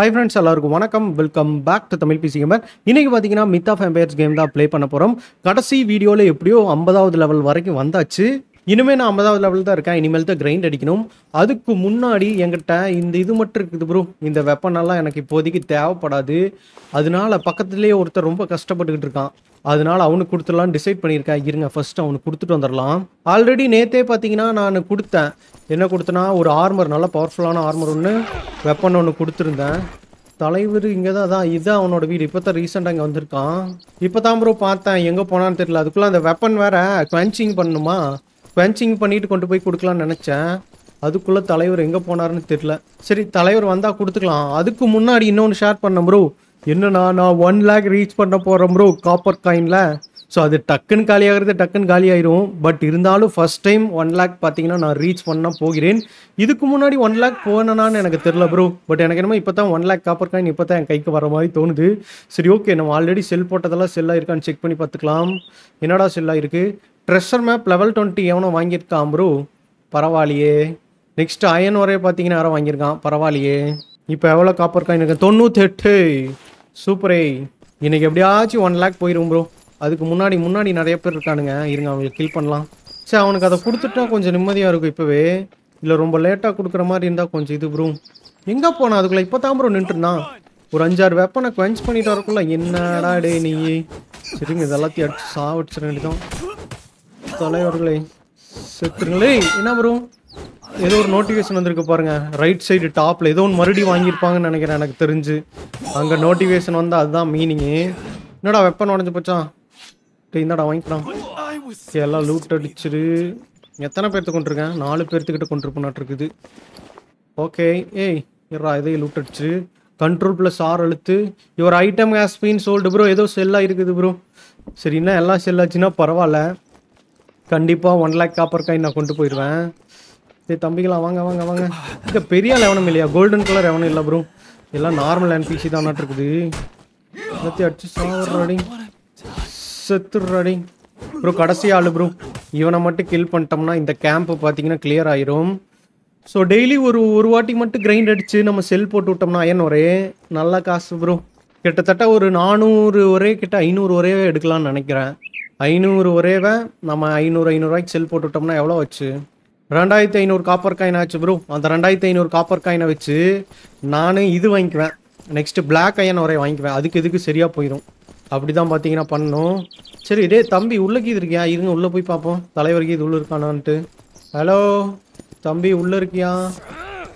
high friends எல்லாருக்கும் வணக்கம் welcome back to Tamil PC gamer இன்றைக்கி பார்த்தீங்கன்னா மித் ஆஃப் எம்பையர்ஸ் கேம் தான் ப்ளே பண்ண போகிறோம் கடைசி வீடியோவில் எப்படியோ ஐம்பதாவது லெவல் வரைக்கும் வந்தாச்சு இனிமேல் நான் ஐம்பதாவது லெவலில் தான் இருக்கேன் இனிமேல் தான் கிரைண்ட் அடிக்கணும் அதுக்கு முன்னாடி என்கிட்ட இந்த இது மட்டும் இருக்குது ப்ரோ இந்த வெப்பனெல்லாம் எனக்கு இப்போதைக்கு தேவைப்படாது அதனால பக்கத்துலேயே ஒருத்தர் ரொம்ப கஷ்டப்பட்டுக்கிட்டு இருக்கான் அதனால அவனுக்கு கொடுத்துடலாம் டிசைட் பண்ணியிருக்கேன் இருங்க ஃபஸ்ட்டு அவனுக்கு கொடுத்துட்டு வந்துடலாம் ஆல்ரெடி நேத்தே பார்த்தீங்கன்னா நான் கொடுத்தேன் என்ன கொடுத்தேன்னா ஒரு ஆர்மர் நல்லா பவர்ஃபுல்லான ஆர்மர் ஒன்று வெப்பன் ஒன்று கொடுத்துருந்தேன் தலைவர் இங்கே தான் அதான் இதுதான் அவனோட வீடு இப்போ தான் ரீசெண்டாக இங்கே வந்திருக்கான் இப்போ தான் ப்ரோ பார்த்தேன் எங்கே போனான்னு தெரியல அதுக்குள்ளே அந்த வெப்பன் வேற குவென்ச்சிங் பண்ணணுமா ஸ்பென்சிங் பண்ணிட்டு கொண்டு போய் கொடுக்கலாம்னு நினச்சேன் அதுக்குள்ளே தலைவர் எங்கே போனார்னு தெரில சரி தலைவர் வந்தால் கொடுத்துக்கலாம் அதுக்கு முன்னாடி இன்னொன்று ஷேர் பண்ண ப்ரோ என்னண்ணா நான் ஒன் லேக் ரீச் பண்ண போகிறேன் ப்ரோ காப்பர் காயினில் ஸோ அது டக்குன்னு காலியாகிறது டக்குன்னு காலி ஆயிரும் பட் இருந்தாலும் ஃபஸ்ட் டைம் ஒன் லேக் பார்த்தீங்கன்னா நான் ரீச் பண்ண போகிறேன் இதுக்கு முன்னாடி ஒன் லேக் போனேனான்னு எனக்கு தெரில ப்ரோ பட் எனக்கு என்னமோ இப்போ தான் ஒன் லேக் காப்பர் காயின் இப்போ தான் என் கைக்கு வர மாதிரி தோணுது சரி ஓகே நம்ம ஆல்ரெடி செல் போட்டதெல்லாம் செல்லாக இருக்கான்னு செக் பண்ணி பார்த்துக்கலாம் என்னடா செல்லாக இருக்குது ட்ரெஷர் மேப் லெவல் டுவெண்ட்டி எவனோ வாங்கியிருக்கான் ப்ரோ பரவாயில்லையே நெக்ஸ்ட் அயன் வரையே பார்த்தீங்கன்னா யாரோ வாங்கியிருக்கான் பரவாயில்லையே இப்போ எவ்வளோ காப்பர் காயின் இருக்கு தொண்ணூத்தெட்டு சூப்பரே இன்றைக்கி எப்படியாச்சும் ஒன் லேக் போயிடும் ப்ரோ அதுக்கு முன்னாடி முன்னாடி நிறைய பேர் இருக்கானுங்க இருங்க அவங்களுக்கு கில் பண்ணலாம் சரி அவனுக்கு அதை கொடுத்துட்டா கொஞ்சம் நிம்மதியாக இருக்கும் இப்போவே இல்லை ரொம்ப லேட்டாக கொடுக்குற மாதிரி இருந்தால் கொஞ்சம் இது ப்ரோ எங்கே போனால் அதுக்குள்ளே இப்போ தான் ப்ரோ நின்றுருந்தான் ஒரு அஞ்சாறு வெப்பனை குவென்ஸ் பண்ணிட்டு வரக்குள்ள என்னடா டே நீ சரிங்க இதெல்லாத்தையும் அடிச்சு சாவடிச்சிட வேண்டியதான் தலைவர்களே செத்துருங்களே என்ன வரும் ஏதோ ஒரு நோட்டிஃபிகேஷன் வந்திருக்கு பாருங்க ரைட் சைடு டாப்ல ஏதோ ஒன்று மறுபடியும் வாங்கியிருப்பாங்கன்னு நினைக்கிறேன் எனக்கு தெரிஞ்சு அங்கே நோட்டிஃபிகேஷன் வந்து அதுதான் மீனிங்கு என்னடா வெப்பன் உடஞ்சி போச்சா இருந்தாடா வாங்கிக்கலாம் எல்லாம் லூட் அடிச்சிரு எத்தனை பேர்த்து கொண்டிருக்கேன் நாலு பேர்த்துக்கிட்ட கொண்டிருப்பேன் இருக்குது ஓகே ஏய் இரா இதையும் லூட் அடிச்சிரு கண்ட்ரோல் ப்ளஸ் ஆர் அழுத்து இவர் item has been sold bro ஏதோ செல்லாக இருக்குது ப்ரோ சரி என்ன எல்லாம் செல்லாச்சுன்னா பரவாயில்ல கண்டிப்பாக ஒன் லேக் காப்பர் காயின் நான் கொண்டு போயிடுவேன் சரி தம்பிகளா வாங்க வாங்க வாங்க இந்த பெரிய லெவனும் இல்லையா கோல்டன் கலர் எவனும் இல்லை ப்ரோ எல்லாம் நார்மல் என்பிசி தான் இருக்குது எல்லாத்தி அடிச்சு சாவடி செத்துடுறாடி ப்ரோ கடைசி ஆள் ப்ரோ இவனை மட்டும் கில் பண்ணிட்டோம்னா இந்த கேம்ப் பார்த்தீங்கன்னா கிளியர் ஆயிரும் ஸோ டெய்லி ஒரு ஒரு வாட்டி மட்டும் கிரைண்ட் அடித்து நம்ம செல் போட்டு விட்டோம்னா அயன் ஒரே நல்லா காசு ப்ரோ கிட்டத்தட்ட ஒரு நானூறு ஒரே கிட்ட ஐநூறு ஒரே எடுக்கலாம்னு நினைக்கிறேன் ஐநூறு ஒரே நம்ம ஐநூறு ஐநூறுரூவாய்க்கு செல் போட்டுவிட்டோம்னா எவ்வளோ வச்சு ரெண்டாயிரத்தி ஐநூறு காப்பர் காயின் ஆச்சு ப்ரோ அந்த ரெண்டாயிரத்தி ஐநூறு காப்பர் காயினை வச்சு நானும் இது வாங்கிக்குவேன் நெக்ஸ்ட்டு பிளாக் அயன் ஒரே வாங்கிக்குவேன் அதுக்கு இதுக்கு சரியாக போயிடும் அப்படி தான் பார்த்தீங்கன்னா பண்ணணும் சரி இதே தம்பி உள்ளக்கு இது இருக்கியா இருங்க உள்ளே போய் பார்ப்போம் தலைவருக்கு இது உள்ளே இருக்கானான்ட்டு ஹலோ தம்பி உள்ளே இருக்கியா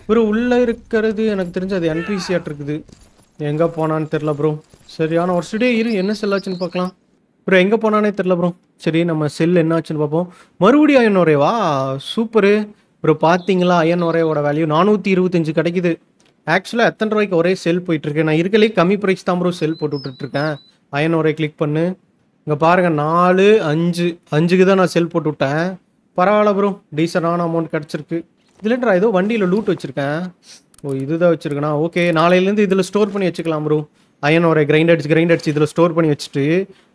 ப்ரோ உள்ளே இருக்கிறது எனக்கு தெரிஞ்சு அது என்பிசியாட் இருக்குது எங்கே போனான்னு தெரில ப்ரோ சரியான ஒரு ஸ்டே இரு என்ன செல்லாச்சுன்னு பார்க்கலாம் ப்ரோ எங்கே போனானே தெரில ப்ரோ சரி நம்ம செல் என்ன ஆச்சுன்னு பார்ப்போம் மறுபடியும் அயன் ஒரேவா சூப்பரு ப்ரோ பார்த்தீங்களா அயன் உரையோட வேல்யூ நானூற்றி இருபத்தஞ்சு கிடைக்குது ஆக்சுவலாக எத்தனை ரூபாய்க்கு ஒரே செல் போயிட்டுருக்கேன் நான் இருக்கலே கம்மி ப்ரைஸ் தான் ப்ரோ செல் போட்டுட்ருக்கேன் அயன் உரையை கிளிக் பண்ணு இங்கே பாருங்கள் நாலு அஞ்சு அஞ்சுக்கு தான் நான் செல் போட்டு விட்டேன் பரவாயில்ல ப்ரோ டீசெண்டான அமௌண்ட் கிடச்சிருக்கு இல்லைன்றா ஏதோ வண்டியில் லூட் வச்சுருக்கேன் ஓ இதுதான் வச்சுருக்கேண்ணா ஓகே நாளையிலேருந்து இதில் ஸ்டோர் பண்ணி வச்சுக்கலாம் ப்ரோ அயன் ஒரு கிரைண்ட் அடிச்சு கிரைண்ட் அடிச்சு இதில் ஸ்டோர் பண்ணி வச்சுட்டு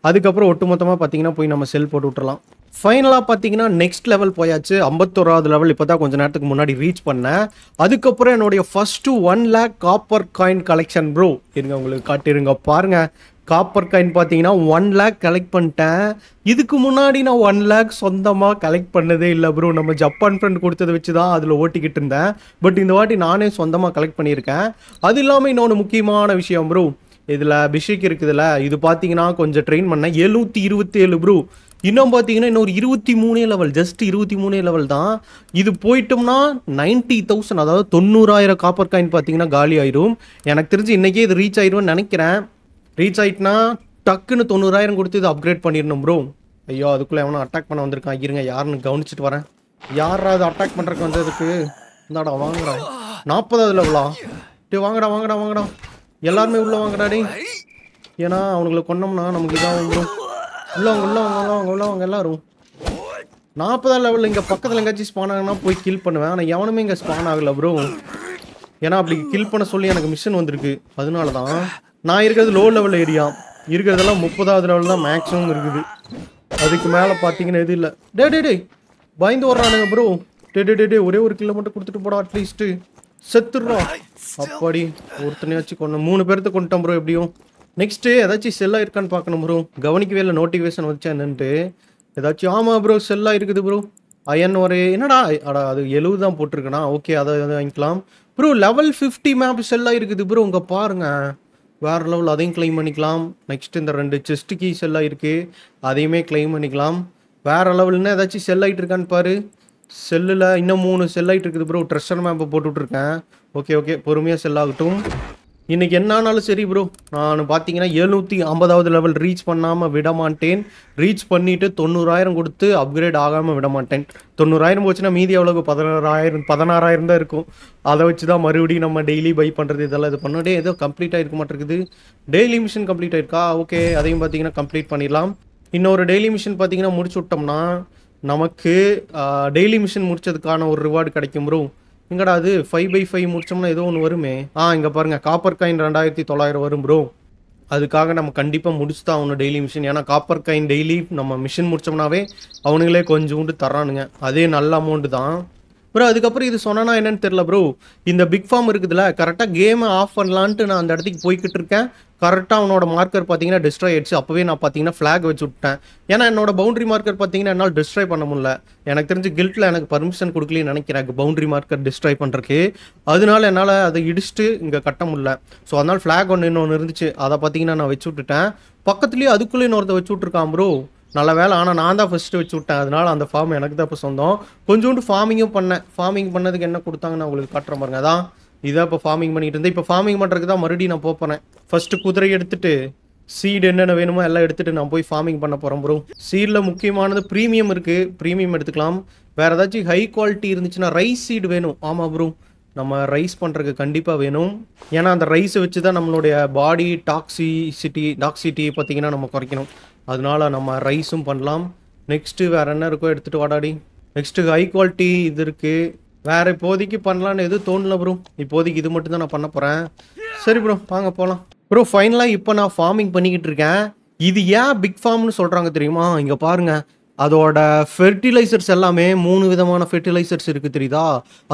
அதுக்கப்புறம் ஒட்டு மொத்தமாக பார்த்தீங்கன்னா போய் நம்ம செல் போட்டு விட்டுறலாம் ஃபைனலாக பார்த்தீங்கன்னா நெக்ஸ்ட் லெவல் போயாச்சு ஐம்பத்தோராவது லெவல் இப்போ தான் கொஞ்சம் நேரத்துக்கு முன்னாடி ரீச் பண்ணேன் அதுக்கப்புறம் என்னுடைய first one lakh copper coin collection bro இருங்க உங்களுக்கு காட்டிருங்க பாருங்கள் காப்பர் காயின் பார்த்தீங்கன்னா ஒன் லேக் கலெக்ட் பண்ணிட்டேன் இதுக்கு முன்னாடி நான் ஒன் லேக் சொந்தமாக கலெக்ட் பண்ணதே இல்லை ப்ரோ நம்ம ஜப்பான் ஃப்ரெண்ட் கொடுத்ததை வச்சு தான் அதில் ஓட்டிக்கிட்டு இருந்தேன் பட் இந்த வாட்டி நானே சொந்தமாக கலெக்ட் பண்ணியிருக்கேன் அது இல்லாமல் இன்னொன்று முக்கியமான விஷயம் ப்ரோ இதில் அபிஷேக் இருக்குதுல்ல இது பார்த்தீங்கன்னா கொஞ்சம் ட்ரெயின் பண்ணேன் எழுநூற்றி இருபத்தி ஏழு ப்ரூ இன்னும் பார்த்தீங்கன்னா இன்னொரு இருபத்தி மூணே லெவல் ஜஸ்ட் இருபத்தி மூணே லெவல் தான் இது போயிட்டோம்னா நைன்ட்டி தௌசண்ட் அதாவது தொண்ணூறாயிரம் காப்பர் காயின் பார்த்தீங்கன்னா காலி ஆயிரும் எனக்கு தெரிஞ்சு இன்றைக்கே இது ரீச் ஆயிரும்னு நினைக்கிறேன் ரீச் ஆயிட்டுனா டக்குன்னு தொண்ணூறாயிரம் கொடுத்து இது அப்கிரேட் பண்ணிடணும் ப்ரோ ஐயோ அதுக்குள்ளே எவனோ அட்டாக் பண்ண வந்திருக்கான் இருங்க யாருன்னு கவனிச்சிட்டு வரேன் யாரா அது அட்டாக் பண்ணுறக்கு வந்ததுக்கு இந்தாடா வாங்குறான் நாற்பதாவது லெவலா டே வாங்கடா வாங்கடா வாங்கடா எல்லாருமே உள்ள வாங்கடாடி ஏன்னா அவனுங்களை கொண்டோம்னா நமக்கு இதான் வந்துடும் உள்ளவங்க உள்ளவங்க உள்ளவங்க உள்ளவங்க எல்லாரும் நாற்பதாம் லெவலில் இங்கே பக்கத்தில் எங்கேயாச்சும் ஸ்பான் ஆகினா போய் கில் பண்ணுவேன் ஆனால் எவனுமே இங்கே ஸ்பான் ஆகலை ப்ரோ ஏன்னா அப்படி கில் பண்ண சொல்லி எனக்கு மிஷின் வந்திருக்கு அதனால தான் நான் இருக்கிறது லோ லெவல் ஏரியா இருக்கிறதெல்லாம் முப்பதாவது லெவல் தான் மேக்ஸிமம் இருக்குது அதுக்கு மேலே பார்த்தீங்கன்னா எதுவும் இல்லை டே டே டே பயந்து வர்றானுங்க ப்ரோ டே டே டே ஒரே ஒரு கிலோ மட்டும் கொடுத்துட்டு போடா அட்லீஸ்ட்டு செத்துடுறோம் அப்பாடி ஒருத்தனையாச்சும் கொண்டு மூணு பேர்த்த கொண்டுட்டோம் ப்ரோ எப்படியும் நெக்ஸ்ட்டு ஏதாச்சும் செல்லாக இருக்கான்னு பார்க்கணும் ப்ரோ கவனிக்கவே இல்லை நோட்டிஃபிகேஷன் வச்சா ஏதாச்சும் ஆமாம் ப்ரோ செல்லாக இருக்குது ப்ரோ அயன் ஒரு என்னடா அடா அது எழுபது தான் போட்டிருக்கேனா ஓகே அதை வாங்கிக்கலாம் ப்ரோ லெவல் ஃபிஃப்டி மேப் செல்லாக இருக்குது ப்ரோ உங்கள் பாருங்கள் வேற லெவல் அதையும் கிளைம் பண்ணிக்கலாம் நெக்ஸ்ட் இந்த ரெண்டு செஸ்ட் கீ செல்லாக இருக்குது அதையுமே கிளைம் பண்ணிக்கலாம் வேற லெவல்னால் ஏதாச்சும் செல்லாகிட்டு இருக்கான்னு பாரு செல்லில் இன்னும் மூணு செல் ஆகிட்டு இருக்குது ப்ரோ ட்ரெஷர் மேப்பை போட்டுட்ருக்கேன் ஓகே ஓகே பொறுமையாக செல் ஆகட்டும் இன்றைக்கி என்னானாலும் சரி ப்ரோ நான் பார்த்தீங்கன்னா எழுநூற்றி ஐம்பதாவது லெவல் ரீச் பண்ணாமல் விடமாட்டேன் ரீச் பண்ணிவிட்டு தொண்ணூறாயிரம் கொடுத்து அப்கிரேட் ஆகாமல் விட மாட்டேன் தொண்ணூறாயிரம் போச்சுன்னா மீதி எவ்வளோ பதினாறாயிரம் பதினாறாயிரம் தான் இருக்கும் அதை வச்சு தான் மறுபடியும் நம்ம டெய்லி பை பண்ணுறது இதெல்லாம் இது பண்ணோம் ஏதோ கம்ப்ளீட் ஆகிருக்க மாட்டேங்குது டெய்லி மிஷின் கம்ப்ளீட் ஆகிருக்கா ஓகே அதையும் பார்த்தீங்கன்னா கம்ப்ளீட் பண்ணிடலாம் இன்னொரு டெய்லி மிஷின் பார்த்தீங்கன்னா முடிச்சு விட்டோம்னா நமக்கு டெய்லி மிஷன் முடிச்சதுக்கான ஒரு ரிவார்டு கிடைக்கும் ப்ரோ எங்கடா அது ஃபைவ் பை ஃபைவ் முடிச்சோம்னா ஏதோ ஒன்று வருமே ஆ இங்கே பாருங்கள் காப்பர் காயின் ரெண்டாயிரத்தி தொள்ளாயிரம் வரும் ப்ரோ அதுக்காக நம்ம கண்டிப்பாக முடிச்சு தான் அவனு டெய்லி மிஷின் ஏன்னா காப்பர் காயின் டெய்லி நம்ம மிஷின் முடித்தோம்னாவே அவனுங்களே உண்டு தரானுங்க அதே நல்ல அமௌண்ட்டு தான் ப்ரோ அதுக்கப்புறம் இது சொன்னா என்னன்னு தெரில ப்ரோ இந்த பிக் ஃபார்ம் இருக்குதுல்ல கரெக்டாக கேமை ஆஃப் பண்ணலான்ட்டு நான் அந்த இடத்துக்கு போய்கிட்டு இருக்கேன் கரெக்டாக அவனோட மார்க்கர் பார்த்தீங்கன்னா டிஸ்ட்ராய் ஆயிடுச்சு அப்போவே நான் பார்த்தீங்கன்னா ஃப்ளாக் வச்சு விட்டேன் ஏன்னா என்னோட பவுண்டரி மார்க்கர் பார்த்தீங்கன்னா என்னால் டிஸ்ட்ராய் பண்ண முடியல எனக்கு தெரிஞ்சு கில்ட்டில் எனக்கு பர்மிஷன் கொடுக்கலன்னு நினைக்கிறேன் எனக்கு பவுண்டரி மார்க்கர் டிஸ்ட்ராய் பண்ணுறதுக்கு அதனால என்னால் அதை இடிச்சுட்டு இங்கே கட்ட முடியல ஸோ அதனால் ஃப்ளாக் ஒன்று இன்னொன்று இருந்துச்சு அதை பார்த்தீங்கன்னா நான் வச்சு விட்டுட்டேன் பக்கத்துலேயே அதுக்குள்ளே இன்னொருத்த வச்சு விட்ருக்கான் ப்ரோ நல்ல வேலை ஆனால் நான் தான் ஃபஸ்ட்டு வச்சு விட்டேன் அதனால் அந்த ஃபார்ம் எனக்கு தான் இப்போ சொந்தம் கொஞ்சோண்டு ஃபார்மிங்கும் பண்ணேன் ஃபார்மிங் பண்ணதுக்கு என்ன கொடுத்தாங்க நான் உங்களுக்கு காட்டுற பாருங்க அதான் இதான் இப்போ ஃபார்மிங் பண்ணிகிட்டு இருந்தேன் இப்போ ஃபார்மிங் பண்ணுறதுக்கு தான் மறுபடியும் நான் போகிறேன் ஃபஸ்ட்டு குதிரை எடுத்துட்டு சீடு என்னென்ன வேணுமோ எல்லாம் எடுத்துகிட்டு நான் போய் ஃபார்மிங் பண்ண போகிறேன் ப்ரோ சீடில் முக்கியமானது ப்ரீமியம் இருக்குது ப்ரீமியம் எடுத்துக்கலாம் வேறு ஏதாச்சும் ஹை குவாலிட்டி இருந்துச்சுன்னா ரைஸ் சீடு வேணும் ஆமாம் ப்ரோ நம்ம ரைஸ் பண்ணுறதுக்கு கண்டிப்பாக வேணும் ஏன்னா அந்த ரைஸை வச்சு தான் நம்மளுடைய பாடி டாக்ஸிசிட்டி டாக்ஸிட்டி பார்த்திங்கன்னா நம்ம குறைக்கணும் அதனால் நம்ம ரைஸும் பண்ணலாம் நெக்ஸ்ட்டு வேறு என்ன இருக்கோ எடுத்துகிட்டு வாடாடி நெக்ஸ்ட்டு ஹை குவாலிட்டி இது இருக்குது வேறு இப்போதைக்கு பண்ணலான்னு எதுவும் தோணல ப்ரோ இப்போதைக்கு இது மட்டும் தான் நான் பண்ண போகிறேன் சரி ப்ரோ வாங்க போகலாம் ப்ரோ ஃபைனலாக இப்போ நான் ஃபார்மிங் பண்ணிக்கிட்டு இருக்கேன் இது ஏன் பிக் ஃபார்ம்னு சொல்கிறாங்க தெரியுமா இங்கே பாருங்கள் அதோட ஃபெர்டிலைசர்ஸ் எல்லாமே மூணு விதமான ஃபெர்டிலைசர்ஸ் இருக்குது தெரியுதா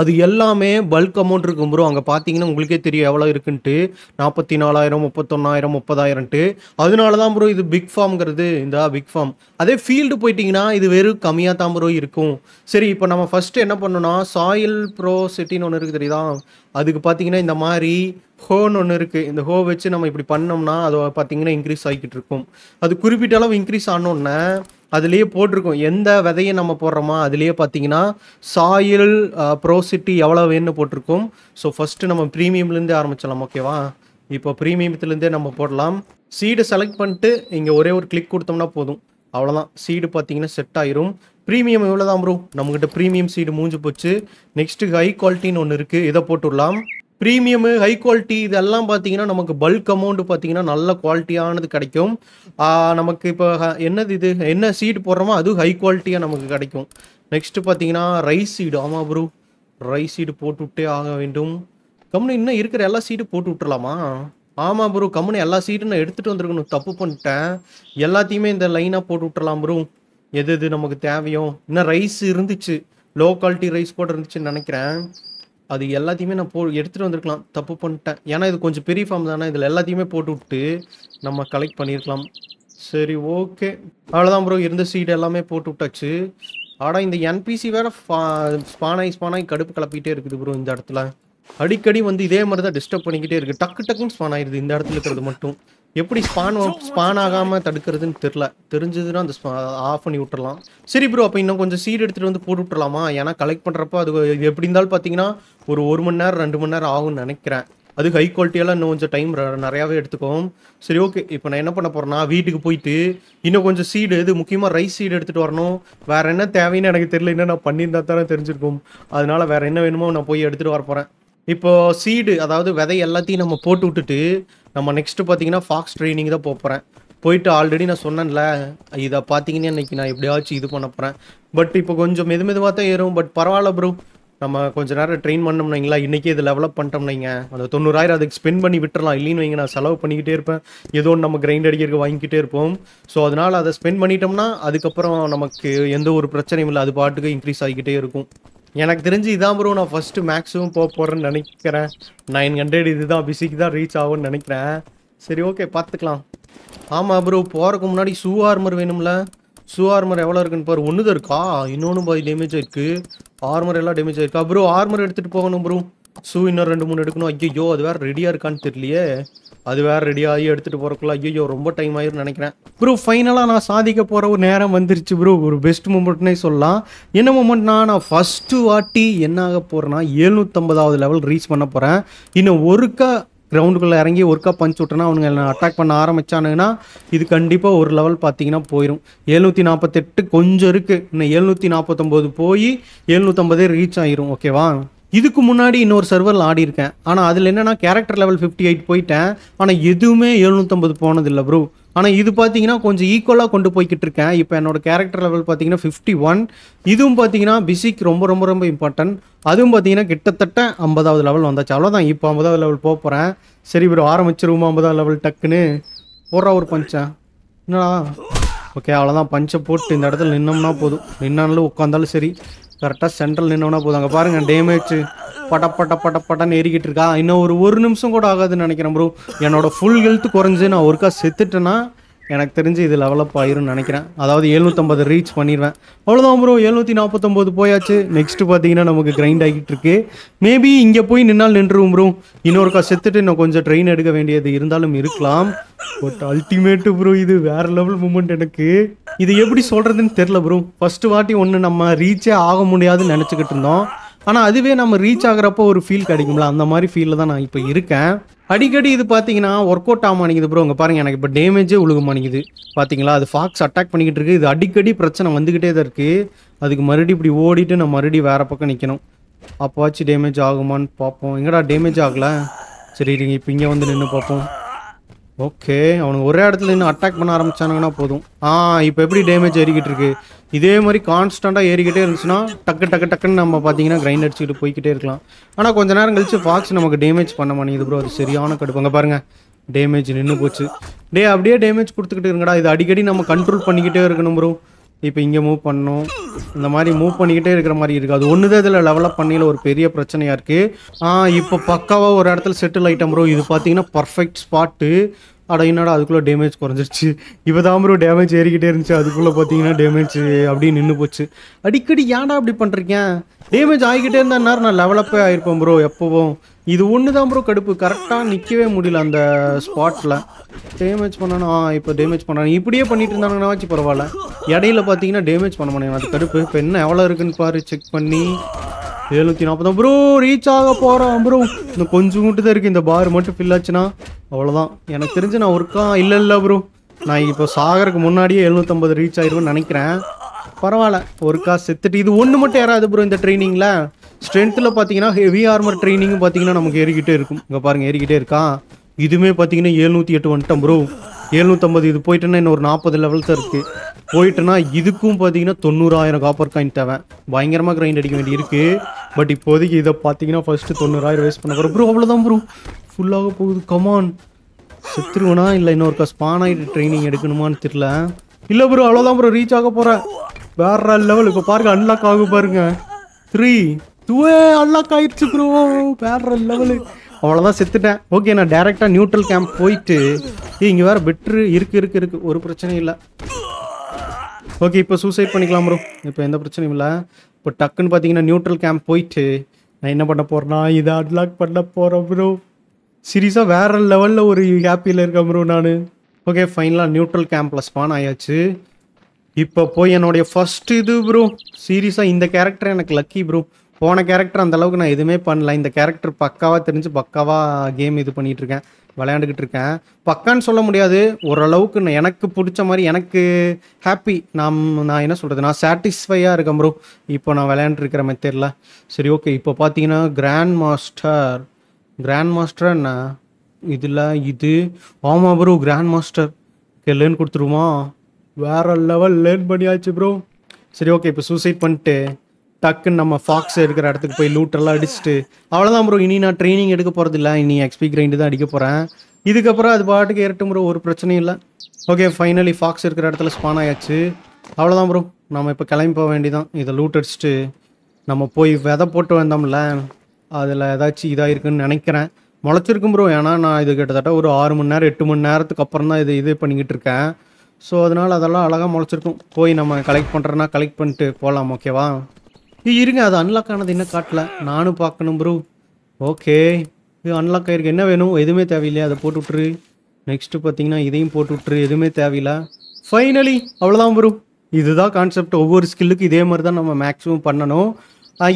அது எல்லாமே பல்க் அமௌண்ட் இருக்கும் ப்ரோ அங்கே பார்த்தீங்கன்னா உங்களுக்கே தெரியும் எவ்வளோ இருக்குன்ட்டு நாற்பத்தி நாலாயிரம் முப்பத்தொன்னாயிரம் முப்பதாயிரம்ட்டு அதனால தான் ப்ரோ இது பிக் ஃபார்ம்ங்கிறது இந்த பிக் ஃபார்ம் அதே ஃபீல்டு போயிட்டிங்கன்னா இது வெறும் கம்மியாக தான் ப்ரோ இருக்கும் சரி இப்போ நம்ம ஃபஸ்ட்டு என்ன பண்ணோன்னா சாயில் ப்ரோ செட்டின்னு ஒன்று இருக்குது தெரியுதா அதுக்கு பார்த்தீங்கன்னா இந்த மாதிரி ஹோன்னு ஒன்று இருக்குது இந்த ஹோ வச்சு நம்ம இப்படி பண்ணோம்னா அதை பார்த்தீங்கன்னா இன்க்ரீஸ் ஆகிக்கிட்டு இருக்கும் அது குறிப்பிட்ட அளவு இன்க்ரீஸ் ஆனோன்னே அதுலேயே போட்டிருக்கோம் எந்த விதையை நம்ம போடுறோமா அதுலேயே பார்த்தீங்கன்னா சாயில் ப்ரோசிட்டி எவ்வளோ வேணும்னு போட்டிருக்கோம் ஸோ ஃபஸ்ட்டு நம்ம ப்ரீமியம்லேருந்தே ஆரம்பிச்சிடலாம் ஓகேவா இப்போ ப்ரீமியத்துலேருந்தே நம்ம போடலாம் சீடு செலக்ட் பண்ணிட்டு இங்கே ஒரே ஒரு கிளிக் கொடுத்தோம்னா போதும் அவ்வளோதான் சீடு பார்த்தீங்கன்னா செட் ஆயிரும் ப்ரீமியம் இவ்வளோதான் ப்ரோ நம்மக்கிட்ட ப்ரீமியம் சீடு மூஞ்சி போச்சு நெக்ஸ்ட்டு ஹை குவாலிட்டின்னு ஒன்று இருக்குது இதை போட்டுடலாம் ப்ரீமியமு ஹை குவாலிட்டி இதெல்லாம் பார்த்தீங்கன்னா நமக்கு பல்க் அமௌண்ட் பார்த்தீங்கன்னா நல்ல குவாலிட்டியானது கிடைக்கும் நமக்கு இப்போ என்னது இது என்ன சீட் போடுறோமோ அதுவும் ஹை குவாலிட்டியாக நமக்கு கிடைக்கும் நெக்ஸ்ட்டு பார்த்தீங்கன்னா ரைஸ் சீடு ஆமாம் ப்ரோ ரைஸ் சீடு போட்டுவிட்டே ஆக வேண்டும் கம்முனு இன்னும் இருக்கிற எல்லா சீடு போட்டு விட்டுலாமா ஆமாம் ப்ரோ கம்முன்னு எல்லா சீட்டும் நான் எடுத்துகிட்டு வந்துருக்கணும் தப்பு பண்ணிட்டேன் எல்லாத்தையுமே இந்த லைனாக போட்டு விட்டுலாம் ப்ரோ எது எது நமக்கு தேவையோ இன்னும் ரைஸ் இருந்துச்சு லோ குவாலிட்டி ரைஸ் போட்டு இருந்துச்சுன்னு நினைக்கிறேன் அது எல்லாத்தையுமே நான் போ எடுத்துகிட்டு வந்திருக்கலாம் தப்பு பண்ணிட்டேன் ஏன்னா இது கொஞ்சம் பெரிய ஃபார்ம் தானே இதில் எல்லாத்தையுமே போட்டு விட்டு நம்ம கலெக்ட் பண்ணியிருக்கலாம் சரி ஓகே அவ்வளோதான் ப்ரோ இருந்த சீடு எல்லாமே போட்டு விட்டாச்சு ஆனால் இந்த என்பிசி வேறு ஸ்பானாய் ஸ்பானாய் கடுப்பு கிளப்பிகிட்டே இருக்குது ப்ரோ இந்த இடத்துல அடிக்கடி வந்து இதே மாதிரி தான் டிஸ்டர்ப் பண்ணிக்கிட்டே இருக்குது டக்கு டக்குன்னு ஸ்பான் ஆயிடுது இந்த இடத்துல இருக்கிறது மட்டும் எப்படி ஸ்பான் ஸ்பான் ஆகாமல் தடுக்கிறதுன்னு தெரில தெரிஞ்சதுன்னா அந்த ஆஃப் பண்ணி விட்டுறலாம் சரி ப்ரோ அப்போ இன்னும் கொஞ்சம் சீட் எடுத்துகிட்டு வந்து போட்டு விட்டுறலாமா ஏன்னா கலெக்ட் பண்ணுறப்போ அது எப்படி இருந்தாலும் பார்த்தீங்கன்னா ஒரு ஒரு மணி நேரம் ரெண்டு மணி நேரம் ஆகும்னு நினைக்கிறேன் அது ஹை குவாலிட்டியெல்லாம் இன்னும் கொஞ்சம் டைம் நிறையாவே எடுத்துக்கும் சரி ஓகே இப்போ நான் என்ன பண்ண போகிறேன்னா வீட்டுக்கு போயிட்டு இன்னும் கொஞ்சம் சீடு இது முக்கியமாக ரைஸ் சீடு எடுத்துகிட்டு வரணும் வேறு என்ன தேவைன்னு எனக்கு தெரியல என்ன நான் பண்ணியிருந்தா தானே தெரிஞ்சிருக்கும் அதனால் வேறு என்ன வேணுமோ நான் போய் எடுத்துகிட்டு வர போகிறேன் இப்போ சீடு அதாவது விதை எல்லாத்தையும் நம்ம போட்டு விட்டுட்டு நம்ம நெக்ஸ்ட்டு பார்த்தீங்கன்னா ஃபாக்ஸ் ட்ரைனிங் தான் போகிறேன் போயிட்டு ஆல்ரெடி நான் சொன்னேன்ல இதை பார்த்தீங்கன்னா இன்றைக்கி நான் எப்படியாச்சும் இது பண்ண போகிறேன் பட் இப்போ கொஞ்சம் மெது மெதுவாக தான் ஏறும் பட் பரவாயில்ல ப்ரோ நம்ம கொஞ்ச நேரம் ட்ரெயின் பண்ணோம்னா இன்றைக்கே இது டெவலப் பண்ணிட்டோம்னீங்க அந்த தொண்ணூறாயிரம் அதுக்கு ஸ்பெண்ட் பண்ணி விட்டுறலாம் இல்லைன்னு வைங்க நான் செலவு பண்ணிக்கிட்டே இருப்பேன் ஏதோ ஒன்று நம்ம கிரைண்ட் அடிக்கிறதுக்கு வாங்கிக்கிட்டே இருப்போம் ஸோ அதனால் அதை ஸ்பெண்ட் பண்ணிட்டோம்னா அதுக்கப்புறம் நமக்கு எந்த ஒரு பிரச்சனையும் இல்லை அது பாட்டுக்கு இன்க்ரீஸ் ஆகிக்கிட்டே இருக்கும் எனக்கு தெரிஞ்சு இதான் ப்ரோ நான் ஃபஸ்ட்டு மேக்ஸிமம் போக போகிறேன்னு நினைக்கிறேன் நைன் ஹண்ட்ரட் இதுதான் பிஸிக்கு தான் ரீச் ஆகும்னு நினைக்கிறேன் சரி ஓகே பார்த்துக்கலாம் ஆமாம் ப்ரோ போகிறக்கு முன்னாடி ஷூ ஆர்மர் வேணும்ல ஷூ ஆர்மர் எவ்வளோ இருக்குன்னு பாரு ஒன்று தான் இருக்கா இன்னொன்று பாதி டேமேஜ் இருக்குது ஆர்மர் எல்லாம் டேமேஜ் ஆயிருக்கா ப்ரோ ஆர்மர் எடுத்துகிட்டு போகணும் ப்ரோ ஷூ இன்னும் ரெண்டு மூணு எடுக்கணும் ஐயோ அது வேறு ரெடியாக இருக்கான்னு தெரியலையே அது வேற ரெடி ஆகி எடுத்துகிட்டு போறக்குள்ள ஐயோ ரொம்ப டைம் ஆயிரும் நினைக்கிறேன் ப்ரோ ஃபைனலாக நான் சாதிக்க போகிற ஒரு நேரம் வந்துருச்சு ப்ரோ ஒரு பெஸ்ட் மூமெண்ட்னே சொல்லலாம் என்ன மூமெண்ட்னா நான் ஃபர்ஸ்ட் வாட்டி என்ன ஆக போகிறேன்னா எழுநூற்றம்பதாவது லெவல் ரீச் பண்ண போகிறேன் இன்னும் ஒருக்கா கிரவுண்டுக்குள்ளே இறங்கி ஒருக்கா பஞ்ச் விட்டனா அவனுங்க என்ன அட்டாக் பண்ண ஆரம்பித்தானுங்கன்னா இது கண்டிப்பாக ஒரு லெவல் பார்த்தீங்கன்னா போயிடும் எழுநூற்றி நாற்பத்தெட்டு கொஞ்சம் இருக்குது இன்னும் எழுநூற்றி நாற்பத்தொம்போது போய் எழுநூற்றம்பதே ரீச் ஆயிரும் ஓகேவா இதுக்கு முன்னாடி இன்னொரு சர்வரில் ஆடி இருக்கேன் ஆனால் அதில் என்னென்னா கேரக்டர் லெவல் ஃபிஃப்டி எயிட் போயிட்டேன் ஆனால் எதுவுமே எழுநூற்றம்பது போனதில்லை ப்ரோ ஆனால் இது பார்த்தீங்கன்னா கொஞ்சம் ஈக்குவலாக கொண்டு போய்கிட்டு இருக்கேன் இப்போ என்னோடய கேரக்டர் லெவல் பார்த்தீங்கன்னா ஃபிஃப்டி ஒன் இதுவும் பார்த்தீங்கன்னா பிசிக் ரொம்ப ரொம்ப ரொம்ப இம்பார்ட்டன்ட் அதுவும் பார்த்தீங்கன்னா கிட்டத்தட்ட ஐம்பதாவது லெவல் வந்தாச்சு அவ்வளோதான் இப்போ ஐம்பதாவது லெவல் போகிறேன் சரி ப்ரோ ஆரம்பிச்சிருவோம் ஐம்பதாவது லெவல் டக்குன்னு போடுறா ஒரு பஞ்சா என்னடா ஓகே அவ்வளோதான் பஞ்சை போட்டு இந்த இடத்துல நின்னோம்னா போதும் நின்னாலும் உட்காந்தாலும் சரி கரெக்டாக சென்ட்ரல் நின்னோன்னா போதாங்க பாருங்கள் டேமேஜ் பட பட பட படன்னு ஏறிக்கிட்டு இருக்கா இன்னும் ஒரு ஒரு நிமிஷம் கூட ஆகாதுன்னு நினைக்கிறேன் ப்ரோ என்னோட ஃபுல் ஹெல்த் குறைஞ்சு நான் ஒருக்கா செத்துட்டேன்னா எனக்கு தெரிஞ்சு இது லெவலப் ஆயிரும்னு நினைக்கிறேன் அதாவது எழுநூற்றம்பது ரீச் பண்ணிடுவேன் அவ்வளோதான் ப்ரோ எழுநூற்றி நாற்பத்தொம்போது போயாச்சு நெக்ஸ்ட்டு பார்த்தீங்கன்னா நமக்கு கிரைண்ட் ஆகிட்டு இருக்கு மேபி இங்கே போய் நின்னால் நின்றுவோம் ப்ரோ இன்னொருக்கா செத்துட்டு இன்னும் கொஞ்சம் ட்ரெயின் எடுக்க வேண்டியது இருந்தாலும் இருக்கலாம் பட் அல்டிமேட் ப்ரோ இது வேற லெவல் மூமெண்ட் எனக்கு இது எப்படி சொல்கிறதுன்னு தெரில ப்ரோ ஃபஸ்ட்டு வாட்டி ஒன்று நம்ம ரீச்சே ஆக முடியாதுன்னு நினச்சிக்கிட்டு இருந்தோம் ஆனால் அதுவே நம்ம ரீச் ஆகிறப்போ ஒரு ஃபீல் கிடைக்கும்ல அந்த மாதிரி ஃபீலில் தான் நான் இப்போ இருக்கேன் அடிக்கடி இது பார்த்தீங்கன்னா ஒர்க் அவுட் ஆக மாட்டேங்குது ப்ரோ உங்கள் பாருங்கள் எனக்கு இப்போ டேமேஜே ஒழுக மாணிக்குது பார்த்தீங்களா அது ஃபாக்ஸ் அட்டாக் பண்ணிக்கிட்டு இருக்குது இது அடிக்கடி பிரச்சனை வந்துக்கிட்டே தான் இருக்குது அதுக்கு மறுபடியும் இப்படி ஓடிட்டு நான் மறுபடியும் வேறு பக்கம் நிற்கணும் அப்போவாச்சும் டேமேஜ் ஆகுமான்னு பார்ப்போம் எங்கடா டேமேஜ் ஆகல சரி இருங்க இப்போ இங்கே வந்து நின்று பார்ப்போம் ஓகே அவனுக்கு ஒரே இடத்துல நின்று அட்டாக் பண்ண ஆரம்பிச்சானுங்கன்னா போதும் ஆ இப்போ எப்படி டேமேஜ் ஏறிக்கிட்டு இருக்குது இதே மாதிரி கான்ஸ்டண்டாக ஏறிக்கிட்டே இருந்துச்சுன்னா டக்கு டக்கு டக்குன்னு நம்ம பார்த்தீங்கன்னா கிரைண்ட் அடிச்சுக்கிட்டு போய்கிட்டே இருக்கலாம் ஆனால் கொஞ்ச நேரம் கழிச்சு ஃபாக்ஸ் நமக்கு டேமேஜ் பண்ண மாட்டேங்குது ப்ரோ அது சரியான கடுப்பாங்க பாருங்கள் டேமேஜ் நின்று போச்சு டே அப்படியே டேமேஜ் கொடுத்துக்கிட்டு இருங்கடா இது அடிக்கடி நம்ம கண்ட்ரோல் பண்ணிக்கிட்டே இருக்கணும் ப்ரோ இப்போ இங்கே மூவ் பண்ணணும் இந்த மாதிரி மூவ் பண்ணிக்கிட்டே இருக்கிற மாதிரி இருக்குது அது ஒன்று தான் இதில் லெவலப் பண்ணியில் ஒரு பெரிய பிரச்சனையாக இருக்குது இப்போ பக்காவாக ஒரு இடத்துல செட்டில் ஆகிட்டோம் ப்ரோ இது பார்த்தீங்கன்னா பர்ஃபெக்ட் ஸ்பாட்டு அட என்னடா அதுக்குள்ளே டேமேஜ் குறைஞ்சிருச்சு இப்போ தான் ப்ரோ டேமேஜ் ஏறிக்கிட்டே இருந்துச்சு அதுக்குள்ளே பார்த்தீங்கன்னா டேமேஜ் அப்படின்னு நின்று போச்சு அடிக்கடி ஏன்டா அப்படி பண்ணுறீங்க டேமேஜ் ஆகிக்கிட்டே இருந்தா நான் லெவலப்பே ஆகிருப்பேன் ப்ரோ எப்போவும் இது ஒன்று தான் ப்ரோ கடுப்பு கரெக்டாக நிற்கவே முடியல அந்த ஸ்பாட்டில் டேமேஜ் பண்ணணும் இப்போ டேமேஜ் பண்ணணும் இப்படியே பண்ணிட்டு வச்சு பரவாயில்ல இடையில பார்த்தீங்கன்னா டேமேஜ் பண்ண மாட்டேங்க அது கடுப்பு இப்போ என்ன எவ்வளோ இருக்குன்னு பாரு செக் பண்ணி எழுநூற்றி நாற்பது ப்ரோ ரீச் ஆக போகிறோம் ப்ரோ இந்த கொஞ்சம் மட்டும் தான் இருக்குது இந்த பார் மட்டும் ஃபில் ஆச்சுன்னா அவ்வளோதான் எனக்கு தெரிஞ்சு நான் ஒர்க்கா இல்லை இல்லை ப்ரோ நான் இப்போ சாகருக்கு முன்னாடியே எழுநூற்றம்பது ரீச் ஆயிருவேன்னு நினைக்கிறேன் பரவாயில்ல ஒர்க்கா செத்துட்டு இது ஒன்று மட்டும் ஏறாது ப்ரோ இந்த ட்ரைனிங்கில் ஸ்ட்ரென்த்தில் பார்த்தீங்கன்னா ஹெவி ஆர்மர் ட்ரைனிங்கும் பார்த்தீங்கன்னா நமக்கு ஏறிக்கிட்டே இருக்கும் இங்கே பாருங்கள் ஏறிக்கிட்டே இருக்கா இதுவுமே பார்த்தீங்கன்னா எழுநூற்றி எட்டு வந்துட்டேன் ப்ரோ எழுநூற்றம்பது இது போயிட்டேன்னா இன்னும் ஒரு நாற்பது லெவல்ஸ் இருக்குது போயிட்டுனா இதுக்கும் பார்த்தீங்கன்னா தொண்ணூறாயிரம் காப்பர் காயின் தேவை பயங்கரமாக கிரைண்ட் அடிக்க வேண்டி இருக்குது பட் இப்போதைக்கு இதை பார்த்தீங்கன்னா ஃபஸ்ட்டு தொண்ணூறாயிரம் வேஸ்ட் பண்ண போகிறோம் ப்ரோ அவ்வளோதான் ப்ரோ ஃபுல்லாக போகுது கமான் செத்துருவனா இல்லை இன்னொருக்கா ஸ்பான் ஆகிட்டு ட்ரைனிங் எடுக்கணுமான்னு தெரில இல்லை ப்ரோ அவ்வளோதான் ப்ரோ ரீச் ஆக போகிறேன் வேற லெவல் இப்போ பாருங்க அன்லாக் ஆகும் பாருங்க த்ரீ டூ அன்லாக் ஆயிடுச்சு ப்ரோ வேற லெவலு அவ்வளோதான் செத்துட்டேன் ஓகே நான் டேரெக்டாக நியூட்ரல் கேம்ப் போயிட்டு இங்கே வேறு பெட்ரு இருக்கு இருக்கு இருக்கு ஒரு பிரச்சனையும் இல்லை ஓகே இப்போ சூசைட் பண்ணிக்கலாம் ப்ரோ இப்போ எந்த பிரச்சனையும் இல்லை இப்போ டக்குன்னு பார்த்தீங்கன்னா நியூட்ரல் கேம்ப் போயிட்டு நான் என்ன பண்ண போகிறேன்னா இதை அன்லாக் பண்ண போகிறேன் ப்ரோ சீரியஸாக வேறு லெவலில் ஒரு ஹாப்பியில் இருக்கேன் ப்ரோ நான் ஓகே ஃபைனலாக நியூட்ரல் கேம்பில் ஸ்பான் ஆயாச்சு இப்போ போய் என்னுடைய ஃபஸ்ட்டு இது ப்ரோ சீரியஸாக இந்த கேரக்டர் எனக்கு லக்கி ப்ரோ போன கேரக்டர் அந்த அளவுக்கு நான் எதுவுமே பண்ணல இந்த கேரக்டர் பக்காவாக தெரிஞ்சு பக்காவாக கேம் இது பண்ணிகிட்டு இருக்கேன் விளையாண்டுக்கிட்டு இருக்கேன் பக்கான்னு சொல்ல முடியாது ஓரளவுக்கு நான் எனக்கு பிடிச்ச மாதிரி எனக்கு ஹாப்பி நாம் நான் என்ன சொல்கிறது நான் சாட்டிஸ்ஃபையாக இருக்கேன் ப்ரோ இப்போ நான் விளையாண்டுருக்கிற மெத்தேடில் சரி ஓகே இப்போ பார்த்தீங்கன்னா கிராண்ட் மாஸ்டர் கிராண்ட் மாஸ்டர் என்ன இதில் இது ஆமாம் ப்ரோ கிராண்ட் மாஸ்டர் லேர்ன் கொடுத்துருமா வேற லெவல் லேர்ன் பண்ணியாச்சு ப்ரோ சரி ஓகே இப்போ சூசைட் பண்ணிட்டு டக்குன்னு நம்ம ஃபாக்ஸ் இருக்கிற இடத்துக்கு போய் லூட்டெல்லாம் அடிச்சுட்டு அவ்வளோதான் ப்ரோ இனி நான் ட்ரைனிங் எடுக்க போகிறது இல்லை இனி எக்ஸ்பி கிரைண்டு தான் அடிக்க போகிறேன் இதுக்கப்புறம் அது பாட்டுக்கு ஏறட்டும் ப்ரோ ஒரு பிரச்சனையும் இல்லை ஓகே ஃபைனலி ஃபாக்ஸ் இருக்கிற இடத்துல ஸ்பான் ஆயாச்சு அவ்வளோதான் ப்ரோ நம்ம இப்போ கிளம்பி போக வேண்டிதான் இதை லூட் அடிச்சுட்டு நம்ம போய் விதை போட்டு வந்தோம்ல அதில் ஏதாச்சும் இதாக இருக்குன்னு நினைக்கிறேன் முளைச்சிருக்கும் ப்ரோ ஏன்னா நான் இது கிட்டத்தட்ட ஒரு ஆறு மணி நேரம் எட்டு மணி நேரத்துக்கு அப்புறம் தான் இது இது பண்ணிக்கிட்டு இருக்கேன் ஸோ அதனால் அதெல்லாம் அழகாக முளைச்சிருக்கும் போய் நம்ம கலெக்ட் பண்ணுறோன்னா கலெக்ட் பண்ணிட்டு போகலாம் ஓகேவா இருங்க அது அன்லாக் ஆனது இன்னும் காட்டல நானும் பார்க்கணும் ப்ரோ ஓகே இது அன்லாக் ஆயிருக்கு என்ன வேணும் எதுவுமே தேவையில்லையா அதை போட்டு விட்ரு நெக்ஸ்ட்டு பார்த்தீங்கன்னா இதையும் போட்டு விட்ரு எதுவுமே தேவையில்ல ஃபைனலி அவ்வளோதான் ப்ரோ இதுதான் கான்செப்ட் ஒவ்வொரு ஸ்கில்லுக்கு இதே மாதிரி தான் நம்ம மேக்ஸிமம் பண்ணணும்